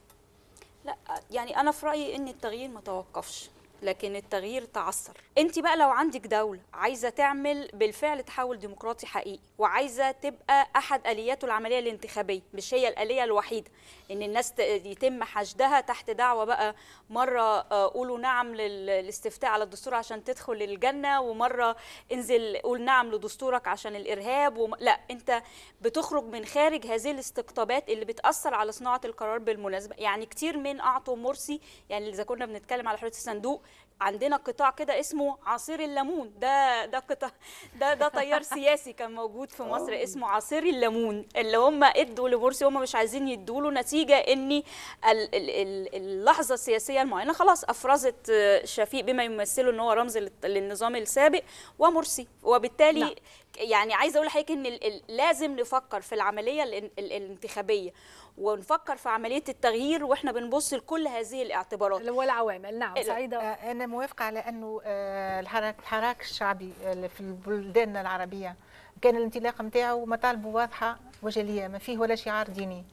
لا يعني انا في رايي ان التغيير ما توقفش لكن التغيير تعثر انت بقى لو عندك دوله عايزه تعمل بالفعل تحول ديمقراطي حقيقي وعايزه تبقى احد الياته العمليه الانتخابيه مش هي الاليه الوحيده ان الناس يتم حشدها تحت دعوه بقى مره آه، قولوا نعم للاستفتاء على الدستور عشان تدخل الجنه ومره انزل قول نعم لدستورك عشان الارهاب وم... لا انت بتخرج من خارج هذه الاستقطابات اللي بتاثر على صناعه القرار بالمناسبه يعني كتير من اعطوا مرسي يعني اذا كنا بنتكلم على حريه الصندوق عندنا قطاع كده اسمه عصير الليمون ده ده قطاع ده ده تيار سياسي كان موجود في مصر آه. اسمه عصير الليمون اللي هم ادوا لمرسي هم مش عايزين يدوا له نتيجه ان اللحظه السياسيه المعينه خلاص افرزت شفيق بما يمثله ان هو رمز للنظام السابق ومرسي وبالتالي لا. نعم. يعني عايزه اقول لحضرتك ان لازم نفكر في العمليه الانتخابيه ونفكر في عمليه التغيير واحنا بنبص لكل هذه الاعتبارات اللي هو العوامل نعم سعيده آه، انا موافقه على انه آه، الحراك الحراك الشعبي آه، في البلدان العربيه كان الانطلاق نتاعو مطالبه واضحه وجليه ما فيه ولا شعار ديني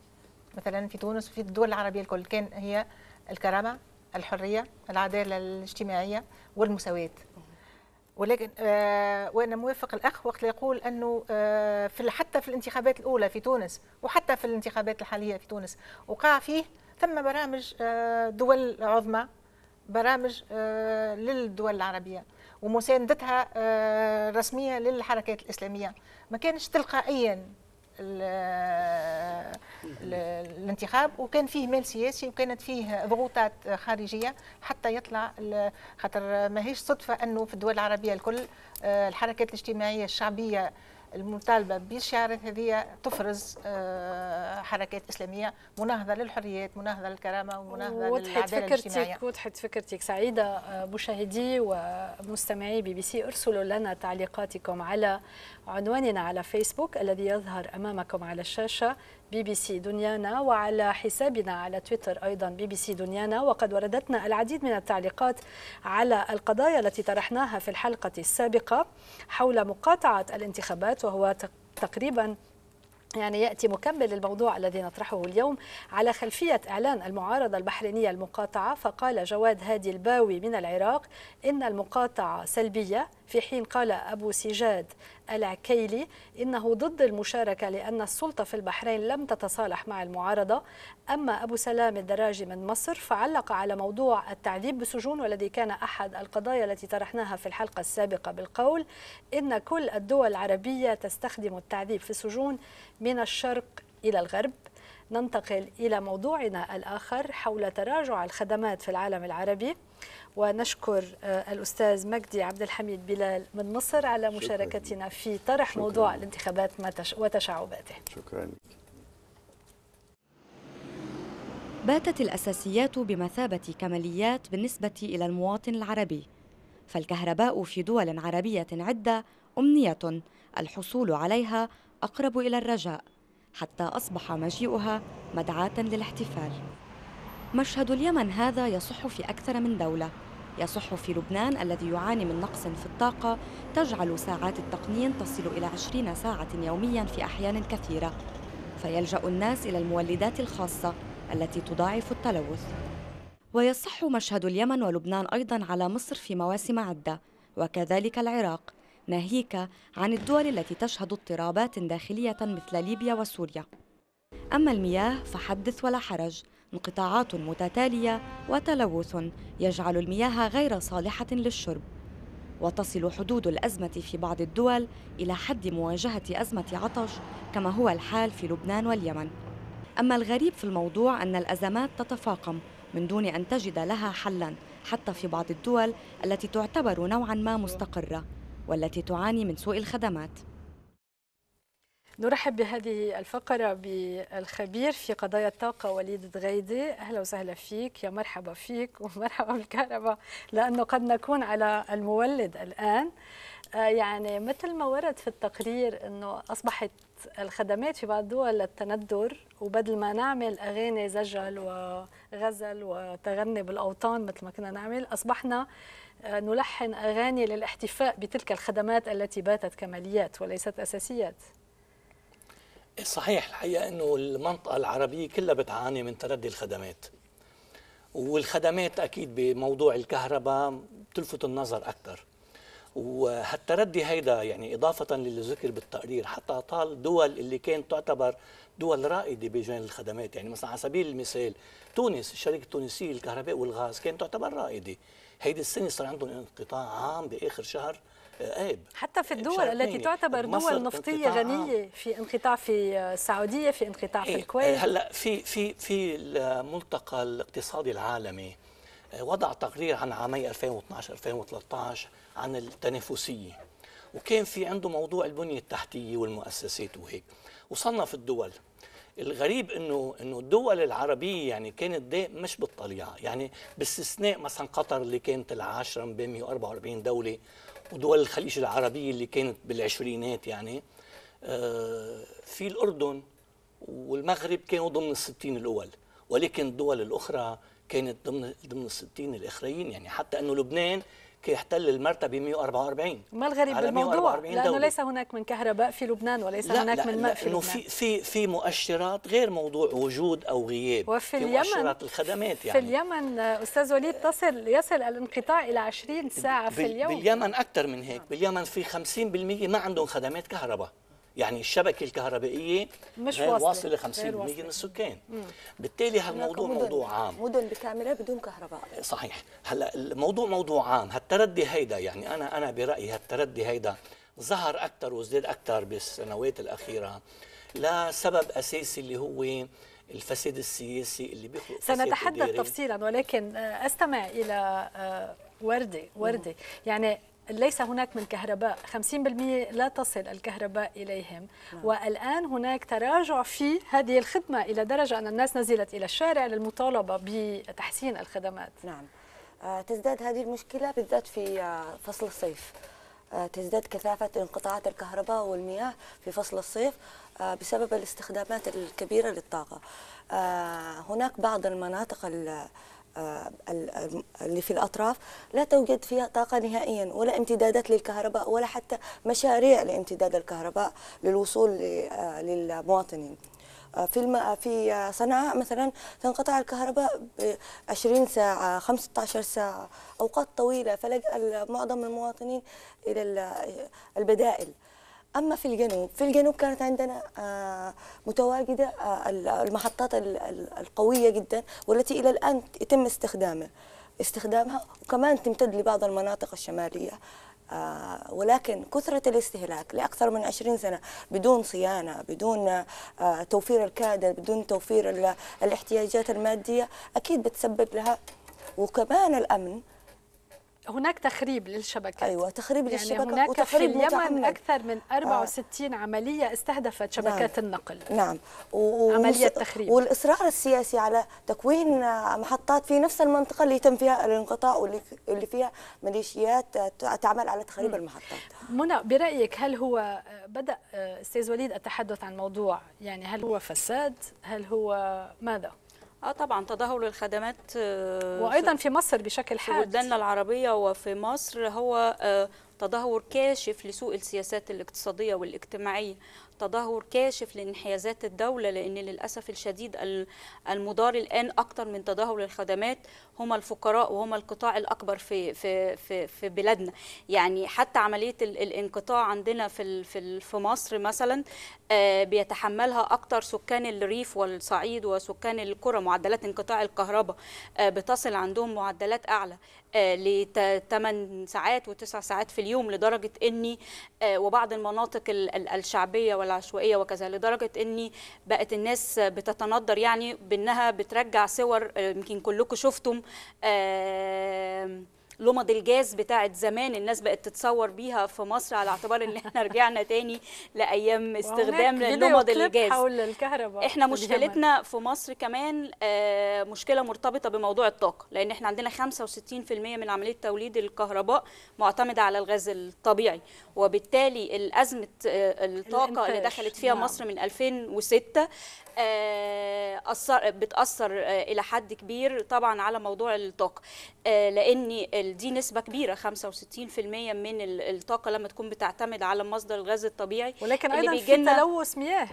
مثلا في تونس وفي الدول العربيه الكل كان هي الكرامه الحريه العداله الاجتماعيه والمساواه ولكن آه وانا موافق الاخ وقت يقول انه آه في حتى في الانتخابات الاولى في تونس وحتى في الانتخابات الحاليه في تونس وقع فيه ثم برامج آه دول عظمى برامج آه للدول العربيه ومساندتها آه رسميه للحركات الاسلاميه ما كانش تلقائيا الانتخاب وكان فيه مال سياسي وكانت فيه ضغوطات خارجيه حتى يطلع خاطر ماهيش صدفه انه في الدول العربيه الكل آه، الحركات الاجتماعيه الشعبيه المطالبه بالشعارات هذه تفرز آه، حركات اسلاميه مناهضه للحريات مناهضه للكرامه ومناهضه للعداله الاجتماعيه وضحت فكرتك سعيده آه، مشاهدي ومستمعي بي بي سي ارسلوا لنا تعليقاتكم على عنواننا على فيسبوك الذي يظهر امامكم على الشاشه بي بي سي دنيانا وعلى حسابنا على تويتر أيضا بي بي سي دنيانا وقد وردتنا العديد من التعليقات على القضايا التي طرحناها في الحلقة السابقة حول مقاطعة الانتخابات وهو تقريبا يعني ياتي مكمل للموضوع الذي نطرحه اليوم على خلفيه اعلان المعارضه البحرينيه المقاطعه فقال جواد هادي الباوي من العراق ان المقاطعه سلبيه في حين قال أبو سجاد العكيلي إنه ضد المشاركة لأن السلطة في البحرين لم تتصالح مع المعارضة أما أبو سلام الدراجي من مصر فعلق على موضوع التعذيب بسجون والذي كان أحد القضايا التي طرحناها في الحلقة السابقة بالقول إن كل الدول العربية تستخدم التعذيب في السجون من الشرق إلى الغرب ننتقل إلى موضوعنا الآخر حول تراجع الخدمات في العالم العربي ونشكر آه، الأستاذ مجدي عبد الحميد بلال من مصر على مشاركتنا في طرح شكرا. موضوع الانتخابات وتشعباته شكرا لك باتت الأساسيات بمثابة كماليات بالنسبة إلى المواطن العربي فالكهرباء في دول عربية عدة أمنية الحصول عليها أقرب إلى الرجاء حتى أصبح مجيئها مدعاة للاحتفال مشهد اليمن هذا يصح في أكثر من دولة يصح في لبنان الذي يعاني من نقص في الطاقة تجعل ساعات التقنين تصل إلى 20 ساعة يوميا في أحيان كثيرة فيلجأ الناس إلى المولدات الخاصة التي تضاعف التلوث ويصح مشهد اليمن ولبنان أيضا على مصر في مواسم عدة وكذلك العراق ناهيك عن الدول التي تشهد اضطرابات داخلية مثل ليبيا وسوريا أما المياه فحدث ولا حرج انقطاعات متتالية وتلوث يجعل المياه غير صالحة للشرب وتصل حدود الأزمة في بعض الدول إلى حد مواجهة أزمة عطش كما هو الحال في لبنان واليمن أما الغريب في الموضوع أن الأزمات تتفاقم من دون أن تجد لها حلاً حتى في بعض الدول التي تعتبر نوعاً ما مستقرة والتي تعاني من سوء الخدمات نرحب بهذه الفقرة بالخبير في قضايا الطاقة وليد دغيدي أهلا وسهلا فيك يا مرحبا فيك ومرحبا بالكهرباء لأنه قد نكون على المولد الآن آه، يعني مثل ما ورد في التقرير أنه أصبحت الخدمات في بعض الدول للتندر وبدل ما نعمل أغاني زجل وغزل وتغني بالأوطان مثل ما كنا نعمل أصبحنا آه، نلحن أغاني للاحتفاء بتلك الخدمات التي باتت كماليات وليست أساسيات إيه، صحيح الحقيقة أنه المنطقة العربية كلها بتعاني من تردي الخدمات والخدمات أكيد بموضوع الكهرباء بتلفت النظر أكثر وهالتردي هيدا يعني إضافة للي ذكر بالتقرير حتى طال دول اللي كانت تعتبر دول رائده بجانب الخدمات يعني مثلا على سبيل المثال تونس الشركه التونسيه للكهرباء والغاز كانت تعتبر رائده هيدي السنه صار عندهم انقطاع عام باخر شهر آه، آب حتى في آه، الدول التي تعتبر دول نفطيه غنيه في انقطاع في السعوديه في انقطاع في إيه، آه، الكويت هلا في في في الملتقى الاقتصادي العالمي وضع تقرير عن عامي 2012 2013 عن التنافسيه وكان في عنده موضوع البنيه التحتيه والمؤسسات وهيك وصنف الدول الغريب انه انه الدول العربيه يعني كانت دي مش بالطليعه يعني باستثناء مثلا قطر اللي كانت العاشره بين 144 دوله ودول الخليج العربيه اللي كانت بالعشرينات يعني آه، في الاردن والمغرب كانوا ضمن الستين الاول ولكن الدول الاخرى كانت ضمن ضمن الستين الاخرين يعني حتى انه لبنان يحتل المرتبة 144 ما الغريب بالموضوع لأنه دولة. ليس هناك من كهرباء في لبنان وليس لا هناك لا من ماء في لبنان في في في مؤشرات غير موضوع وجود أو غياب وفي في اليمن مؤشرات الخدمات يعني في اليمن أستاذ وليد تصل يصل الانقطاع إلى 20 ساعة في اليوم باليمن أكثر من هيك باليمن في 50% ما عندهم خدمات كهرباء يعني الشبكه الكهربائيه مش واصله واصل ل 50% من السكان بالتالي هالموضوع مدن. موضوع عام مدن بكاملها بدون كهرباء صحيح هلا الموضوع موضوع عام هالتردي هيدا يعني انا انا برايي هالتردي هيدا ظهر اكثر وازداد اكثر بالسنوات الاخيره لسبب اساسي اللي هو الفساد السياسي اللي بيخلق سنتحدث تفصيلا ولكن آه، استمع الى وردي آه، وردي يعني ليس هناك من كهرباء 50% لا تصل الكهرباء إليهم نعم. والآن هناك تراجع في هذه الخدمة إلى درجة أن الناس نزلت إلى الشارع للمطالبة بتحسين الخدمات نعم آه، تزداد هذه المشكلة بالذات في آه، فصل الصيف آه، تزداد كثافة انقطاعات الكهرباء والمياه في فصل الصيف بسبب الاستخدامات الكبيرة للطاقة هناك بعض المناطق آه، اللي في الأطراف لا توجد فيها طاقة نهائيا ولا امتدادات للكهرباء ولا حتى مشاريع لامتداد الكهرباء للوصول آه، للمواطنين آه، في في صنعاء مثلا تنقطع الكهرباء ب 20 ساعة 15 ساعة أوقات طويلة فلجأ معظم المواطنين إلى البدائل اما في الجنوب في الجنوب كانت عندنا آه، متواجده آه، المحطات القويه جدا والتي الى الان يتم استخدامها استخدامها وكمان تمتد لبعض المناطق الشماليه آه، ولكن كثرة الاستهلاك لأكثر من 20 سنة بدون صيانة بدون توفير الكادر بدون توفير الاحتياجات المادية أكيد بتسبب لها وكمان الأمن هناك تخريب للشبكات ايوه تخريب يعني للشبكه هناك وتخريب في اليمن اكثر من 64 آه. عمليه استهدفت شبكات نعم. النقل نعم و... عمليه تخريب والاصرار السياسي على تكوين محطات في نفس المنطقه اللي يتم فيها الانقطاع واللي فيها ميليشيات تعمل على تخريب م. المحطات منى برايك هل هو بدا آه، استاذ وليد التحدث عن موضوع يعني هل هو فساد هل هو ماذا اه طبعا تدهور الخدمات آه، وايضا في مصر بشكل حاد في بلداننا العربيه وفي مصر هو آه، تدهور كاشف لسوء السياسات الاقتصاديه والاجتماعيه تدهور كاشف لانحيازات الدولة لأن للأسف الشديد المضار الآن أكثر من تدهور الخدمات هم الفقراء وهم القطاع الأكبر في, في, في, في بلادنا يعني حتى عملية الانقطاع عندنا في, في, في مصر مثلا آه، بيتحملها أكثر سكان الريف والصعيد وسكان القرى معدلات انقطاع الكهرباء آه، بتصل عندهم معدلات أعلى آه، ل 8 ساعات و9 ساعات في اليوم لدرجة أني وبعض المناطق الشعبية العشوائيه وكذا لدرجه ان بقت الناس بتتنضر يعني بانها بترجع صور آه، يمكن كلكم شفتم آه، لمض الجاز بتاعه زمان الناس بقت تتصور بيها في مصر على اعتبار ان احنا رجعنا تاني لايام استخدام لمض الجاز حول الكهرباء احنا مشكلتنا في مصر كمان آه، مشكله مرتبطه بموضوع الطاقه لان احنا عندنا 65% من عمليه توليد الكهرباء معتمده على الغاز الطبيعي وبالتالي الأزمة آه، الطاقة اللي دخلت فيها نعم. مصر من 2006 آه، أثر بتأثر آه، إلى حد كبير طبعا على موضوع الطاقة لأن دي نسبة كبيرة 65% من الطاقة لما تكون بتعتمد على مصدر الغاز الطبيعي ولكن أيضا في تلوث مياه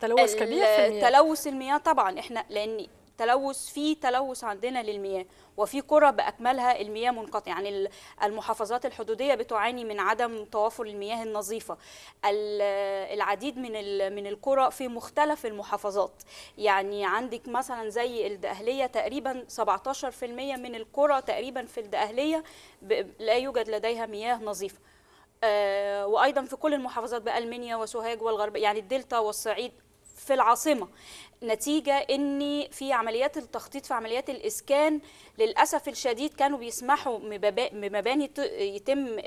تلوث كبير في المياه تلوث المياه طبعا احنا لان تلوث في تلوث عندنا للمياه وفي قرى باكملها المياه منقطعه يعني المحافظات الحدوديه بتعاني من عدم توافر المياه النظيفه العديد من من القرى في مختلف المحافظات يعني عندك مثلا زي الدقهليه تقريبا 17% من القرى تقريبا في الدقهليه لا يوجد لديها مياه نظيفه آه، وايضا في كل المحافظات بقى المنيا وسوهاج والغرب يعني الدلتا والصعيد في العاصمه نتيجه ان في عمليات التخطيط في عمليات الاسكان للاسف الشديد كانوا بيسمحوا بمباني يتم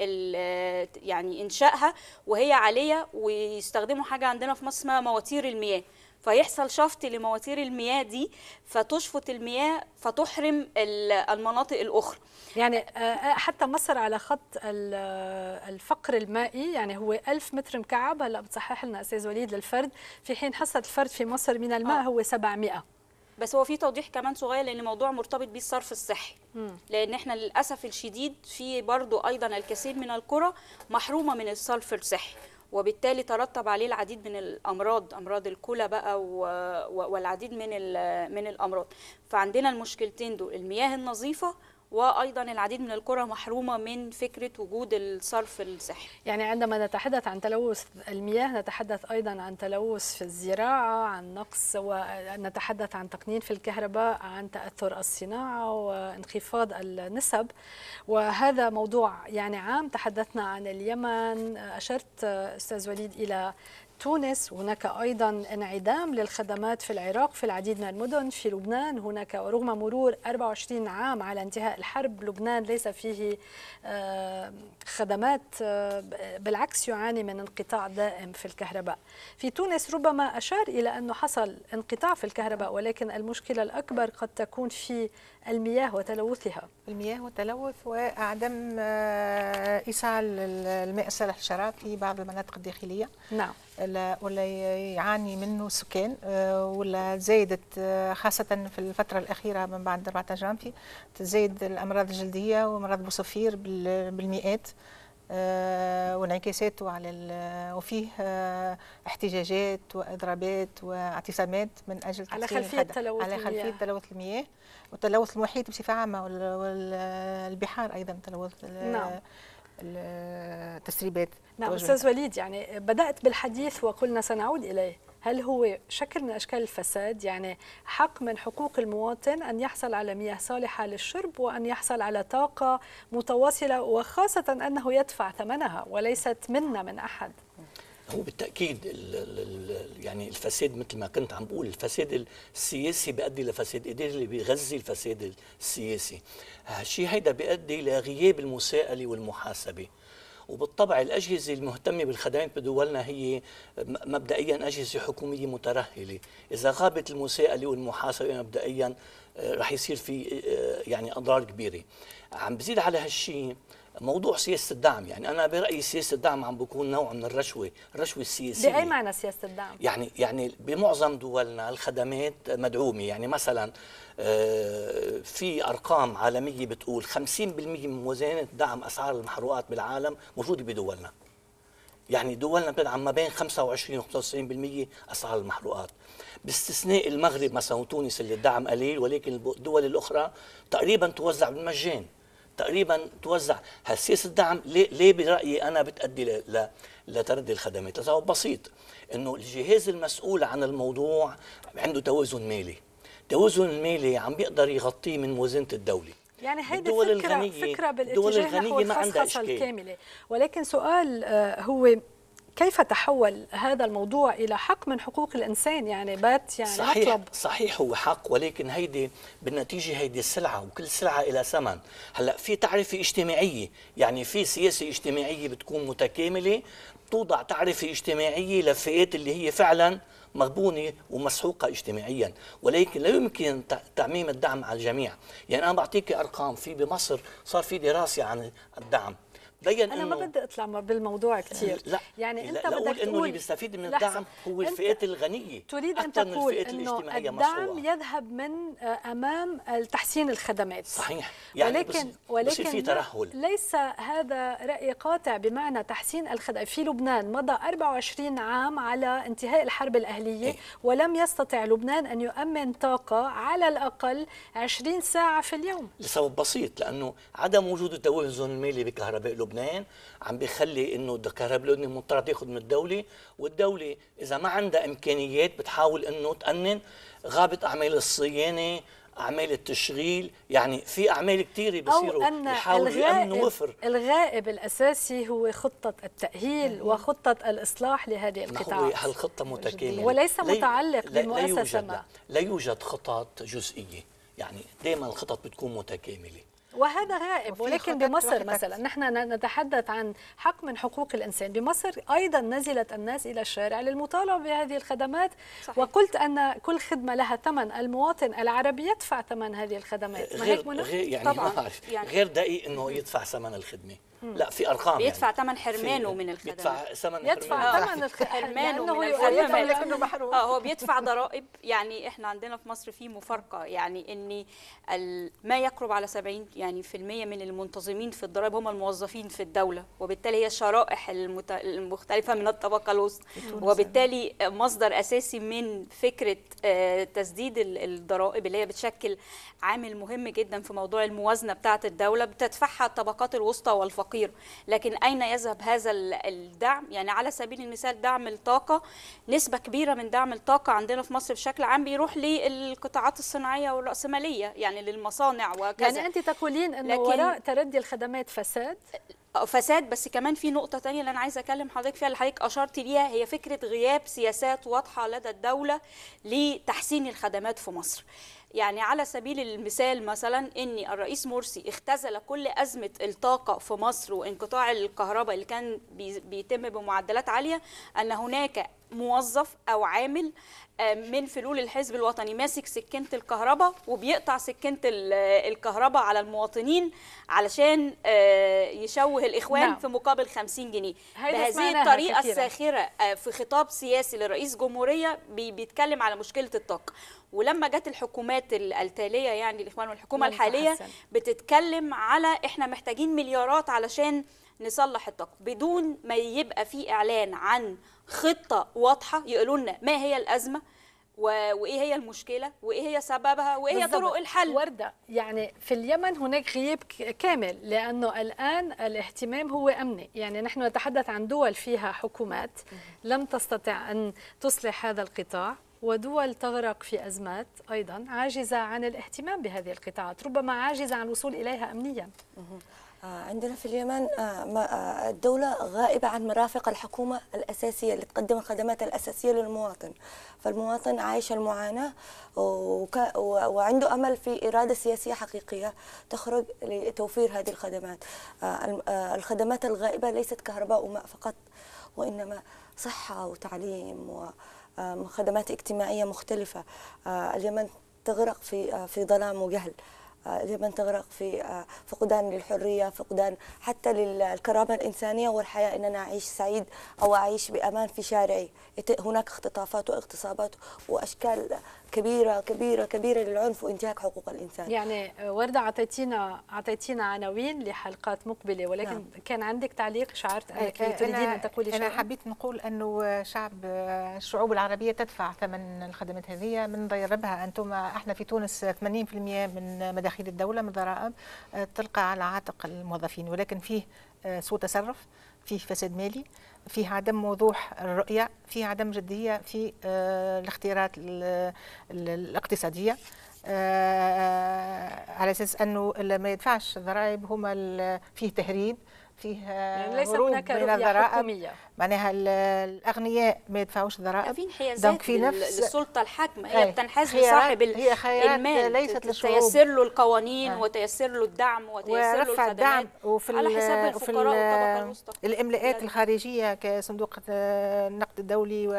يعني انشائها وهي عاليه ويستخدموا حاجه عندنا في مصر اسمها مواتير المياه فيحصل شفط لمواتير المياه دي فتشفط المياه فتحرم المناطق الاخرى يعني آه، آه، حتى مصر على خط آه، الفقر المائي يعني هو 1000 متر مكعب هلا بتصحح لنا استاذ وليد للفرد في حين حصه الفرد في مصر من الماء آه. هو 700 بس هو في توضيح كمان صغير لان الموضوع مرتبط بيه الصرف الصحي لان احنا للاسف الشديد في برضو ايضا الكثير من القرى محرومه من الصرف الصحي وبالتالي ترتب عليه العديد من الامراض امراض الكلى بقى والعديد من من الامراض فعندنا المشكلتين دول المياه النظيفه وايضا العديد من القرى محرومه من فكره وجود الصرف الصحي. يعني عندما نتحدث عن تلوث المياه نتحدث ايضا عن تلوث في الزراعه، عن نقص ونتحدث عن تقنين في الكهرباء، عن تاثر الصناعه وانخفاض النسب وهذا موضوع يعني عام تحدثنا عن اليمن اشرت استاذ وليد الى تونس هناك أيضا انعدام للخدمات في العراق في العديد من المدن في لبنان هناك رغم مرور 24 عام على انتهاء الحرب لبنان ليس فيه آه، خدمات آه، بالعكس يعاني من انقطاع دائم في الكهرباء في تونس ربما أشار إلى أنه حصل انقطاع في الكهرباء ولكن المشكلة الأكبر قد تكون في المياه وتلوثها المياه وتلوث وعدم آه، إيصال الماء السلح الشرعي في بعض المناطق الداخلية نعم لا ولا يعاني منه السكان آه، ولا زادت آه، خاصة في الفترة الأخيرة من بعد 14 جانفي تزايد الأمراض الجلدية ومرض بوصفير بالمئات آه، وانعكاساته على وفيه احتجاجات واضرابات واعتصامات من اجل على خلفيه تلوث على خلفيه تلوث المياه وتلوث المحيط بصفه عامه والبحار ايضا تلوث نعم. التسريبات نعم استاذ وليد يعني بدات بالحديث وقلنا سنعود اليه هل هو شكل من اشكال الفساد يعني حق من حقوق المواطن ان يحصل على مياه صالحه للشرب وان يحصل على طاقه متواصله وخاصه انه يدفع ثمنها وليست منا من احد هو بالتاكيد ال ال يعني الفساد مثل ما كنت عم بقول الفساد السياسي بيؤدي لفساد اداري اللي بيغذي الفساد السياسي هالشيء هيدا بيؤدي لغياب المساءله والمحاسبه وبالطبع الأجهزة المهتمة بالخدمات بدولنا هي مبدئيا أجهزة حكومية مترهلة إذا غابت المساءلة والمحاسبة مبدئيا آه، رح يصير في آه، يعني أضرار كبيرة عم بزيد على هالشيء موضوع سياسه الدعم يعني انا برايي سياسه الدعم عم بكون نوع من الرشوه الرشوه السياسيه باي معنى سياسه الدعم يعني يعني بمعظم دولنا الخدمات مدعومه يعني مثلا آه، في ارقام عالميه بتقول 50% من موازنه دعم اسعار المحروقات بالعالم موجوده بدولنا يعني دولنا بتدعم ما بين 25 و 95% اسعار المحروقات باستثناء المغرب مثلا وتونس اللي الدعم قليل ولكن الدول الاخرى تقريبا توزع بالمجان تقريبا توزع هالسياسه الدعم ليه, ليه برايي انا بتادي لتردي الخدمات لسبب بسيط انه الجهاز المسؤول عن الموضوع عنده توازن مالي التوازن المالي عم بيقدر يغطيه من موازنه الدوله يعني هيدي فكرة, الغنية فكرة بالاتجاه الدول الغنية نحو عندها الكاملة ولكن سؤال آه، هو كيف تحول هذا الموضوع الى حق من حقوق الانسان يعني بات يعني صحيح مطلب صحيح هو حق ولكن هيدي بالنتيجه هيدي السلعه وكل سلعه لها ثمن هلا في تعرفه اجتماعيه يعني في سياسه اجتماعيه بتكون متكامله توضع تعرفه اجتماعيه للفئات اللي هي فعلا مغبونة ومسحوقة اجتماعيا ولكن لا يمكن تعميم الدعم على الجميع يعني أنا بعطيك أرقام في بمصر صار في دراسة عن الدعم بين انا ما بدي اطلع بالموضوع يعني كثير لا يعني انت لا بدك تقول انه اللي بيستفيد من الدعم هو الفئات الغنيه تريد ان تقول انه الدعم يذهب من آه، امام تحسين الخدمات صحيح يعني ولكن بس ولكن في ترهل ليس هذا راي قاطع بمعنى تحسين الخدمات في لبنان مضى 24 عام على انتهاء الحرب الاهليه إيه؟ ولم يستطع لبنان ان يؤمن طاقه على الاقل 20 ساعه في اليوم لسبب بسيط لانه عدم وجود التوازن المالي بكهرباء لبنان لبنان عم بيخلي انه الكهرباء الاردني مضطر تاخذ من الدوله والدوله اذا ما عندها امكانيات بتحاول انه تأنن غابت اعمال الصيانه اعمال التشغيل يعني في اعمال كثيره بصيروا يحاولوا يامنوا وفر الغائب الاساسي هو خطه التاهيل وخطه الاصلاح لهذه القطاعات هالخطه متكامله وليس متعلق لي بمؤسسه لا يوجد لا يوجد خطط جزئيه يعني دائما الخطط بتكون متكامله وهذا غائب ولكن بمصر مثلا نحن نتحدث عن حق من حقوق الانسان بمصر ايضا نزلت الناس الى الشارع للمطالبه بهذه الخدمات صحيح. وقلت ان كل خدمه لها ثمن المواطن العربي يدفع ثمن هذه الخدمات ما غير, هيك غير يعني طبعا. يعني غير دقيق انه يدفع ثمن الخدمه لا في ارقام يعني. بيدفع يعني. ثمن حرمانه من الخدمه بيدفع ثمن يدفع ثمن حرمانه من الخدمه لكنه محروم اه هو بيدفع ضرائب يعني احنا عندنا في مصر في مفارقه يعني ان ما يقرب على 70 يعني في المية من المنتظمين في الضرائب هم الموظفين في الدوله وبالتالي هي شرائح المت... المختلفه من الطبقه الوسطى يعني. وبالتالي مصدر اساسي من فكره آه، تسديد الضرائب اللي هي بتشكل عامل مهم جدا في موضوع الموازنه بتاعه الدوله بتدفعها الطبقات الوسطى والفقراء تفقيره لكن أين يذهب هذا الدعم يعني على سبيل المثال دعم الطاقة نسبة كبيرة من دعم الطاقة عندنا في مصر بشكل عام بيروح للقطاعات الصناعية والرأسمالية يعني للمصانع وكذا يعني أنت تقولين أنه وراء تردي الخدمات فساد أه، فساد بس كمان في نقطه تانية اللي انا عايزه اكلم حضرتك فيها اللي حضرتك اشرت ليها هي فكره غياب سياسات واضحه لدى الدوله لتحسين الخدمات في مصر يعني على سبيل المثال مثلا ان الرئيس مرسي اختزل كل ازمه الطاقه في مصر وانقطاع الكهرباء اللي كان بيتم بمعدلات عاليه ان هناك موظف او عامل آه، من فلول الحزب الوطني ماسك سكينه الكهرباء وبيقطع سكينه الكهرباء على المواطنين علشان آه، يشوه الاخوان نعم. في مقابل 50 جنيه بهذه الطريقه الساخره آه، في خطاب سياسي لرئيس جمهوريه بيتكلم على مشكله الطاقه ولما جت الحكومات التاليه يعني الاخوان والحكومه الحاليه حسن. بتتكلم على احنا محتاجين مليارات علشان نصلح الطاقه بدون ما يبقى في اعلان عن خطه واضحه يقولوا لنا ما هي الازمه وايه هي المشكله وايه هي سببها وايه هي طرق الحل ورده يعني في اليمن هناك غياب كامل لانه الان الاهتمام هو امني يعني نحن نتحدث عن دول فيها حكومات لم تستطع ان تصلح هذا القطاع ودول تغرق في أزمات أيضا عاجزة عن الاهتمام بهذه القطاعات ربما عاجزة عن الوصول إليها أمنيا آه، عندنا في اليمن آه، آه، الدولة غائبة عن مرافق الحكومة الأساسية اللي تقدم الخدمات الأساسية للمواطن فالمواطن عايش المعاناة وعنده أمل في إرادة سياسية حقيقية تخرج لتوفير هذه الخدمات الخدمات الغائبة ليست كهرباء وماء فقط وإنما صحة وتعليم وخدمات اجتماعية مختلفة اليمن تغرق في في ظلام وجهل يجب أن تغرق في آه، فقدان للحرية فقدان حتى للكرامة الإنسانية والحياة أن أنا أعيش سعيد أو أعيش بأمان في شارعي هناك اختطافات واغتصابات وأشكال كبيره كبيره كبيره للعنف وانتهاك حقوق الانسان يعني آه، ورده اعطيتينا اعطيتينا عناوين لحلقات مقبله ولكن نعم. كان عندك تعليق شعرت آه، انك آه، تريدين ان تقولي شيء انا حبيت نقول انه شعب الشعوب العربيه تدفع ثمن الخدمات هذه من ضيربها انتم احنا في تونس 80% من مداخيل الدوله من ضرائب تلقى على عاتق الموظفين ولكن فيه سوء تصرف فيه فساد مالي فيه عدم وضوح الرؤية فيه عدم جدية في آه، الاختيارات الاقتصادية آه، آه، على اساس انه ما يدفعش الضرائب هما فيه تهريب فيه يعني ليس هناك من حكوميه معناها الاغنياء ما يدفعوش ضرائب في انحيازات في نفس السلطه الحاكمه هي بتنحاز لصاحب هي خيارات المال ليست للشعوب تيسر له القوانين آه. وتيسر له الدعم وتيسر له الخدمات الدعم وفي على حساب الفقراء والطبقه المستقله الاملاءات الخارجيه كصندوق آه، النقد الدولي و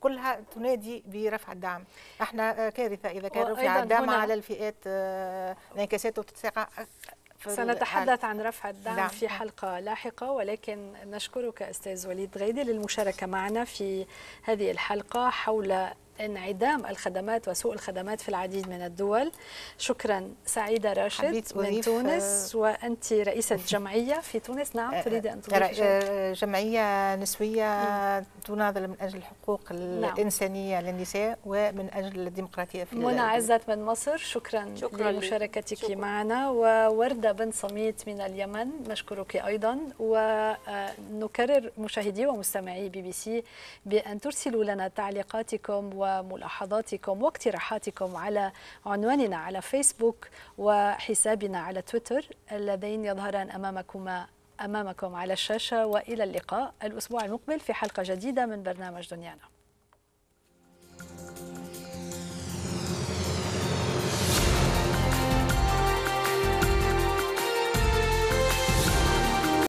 كلها تنادي برفع الدعم احنا آه، كارثه اذا كان رفع الدعم على الفئات آه، انعكاساته تتساقع سنتحدث عن رفع الدعم في حلقة لاحقة ولكن نشكرك أستاذ وليد غيدي للمشاركة معنا في هذه الحلقة حول انعدام الخدمات وسوء الخدمات في العديد من الدول شكرا سعيدة راشد من تونس آه، وأنت رئيسة جمعية في تونس نعم آه، تريد أن تضيفي آه، جمعية نسوية تناضل من أجل الحقوق نعم. الإنسانية نعم. للنساء ومن أجل الديمقراطية في منى عزت من مصر شكرا, شكرا لمشاركتك شكرا. معنا ووردة بن صميت من اليمن نشكرك أيضا ونكرر مشاهدي ومستمعي بي بي سي بأن ترسلوا لنا تعليقاتكم و وملاحظاتكم واقتراحاتكم على عنواننا على فيسبوك وحسابنا على تويتر اللذين يظهران أمامكما أمامكم على الشاشة وإلى اللقاء الأسبوع المقبل في حلقة جديدة من برنامج دنيانا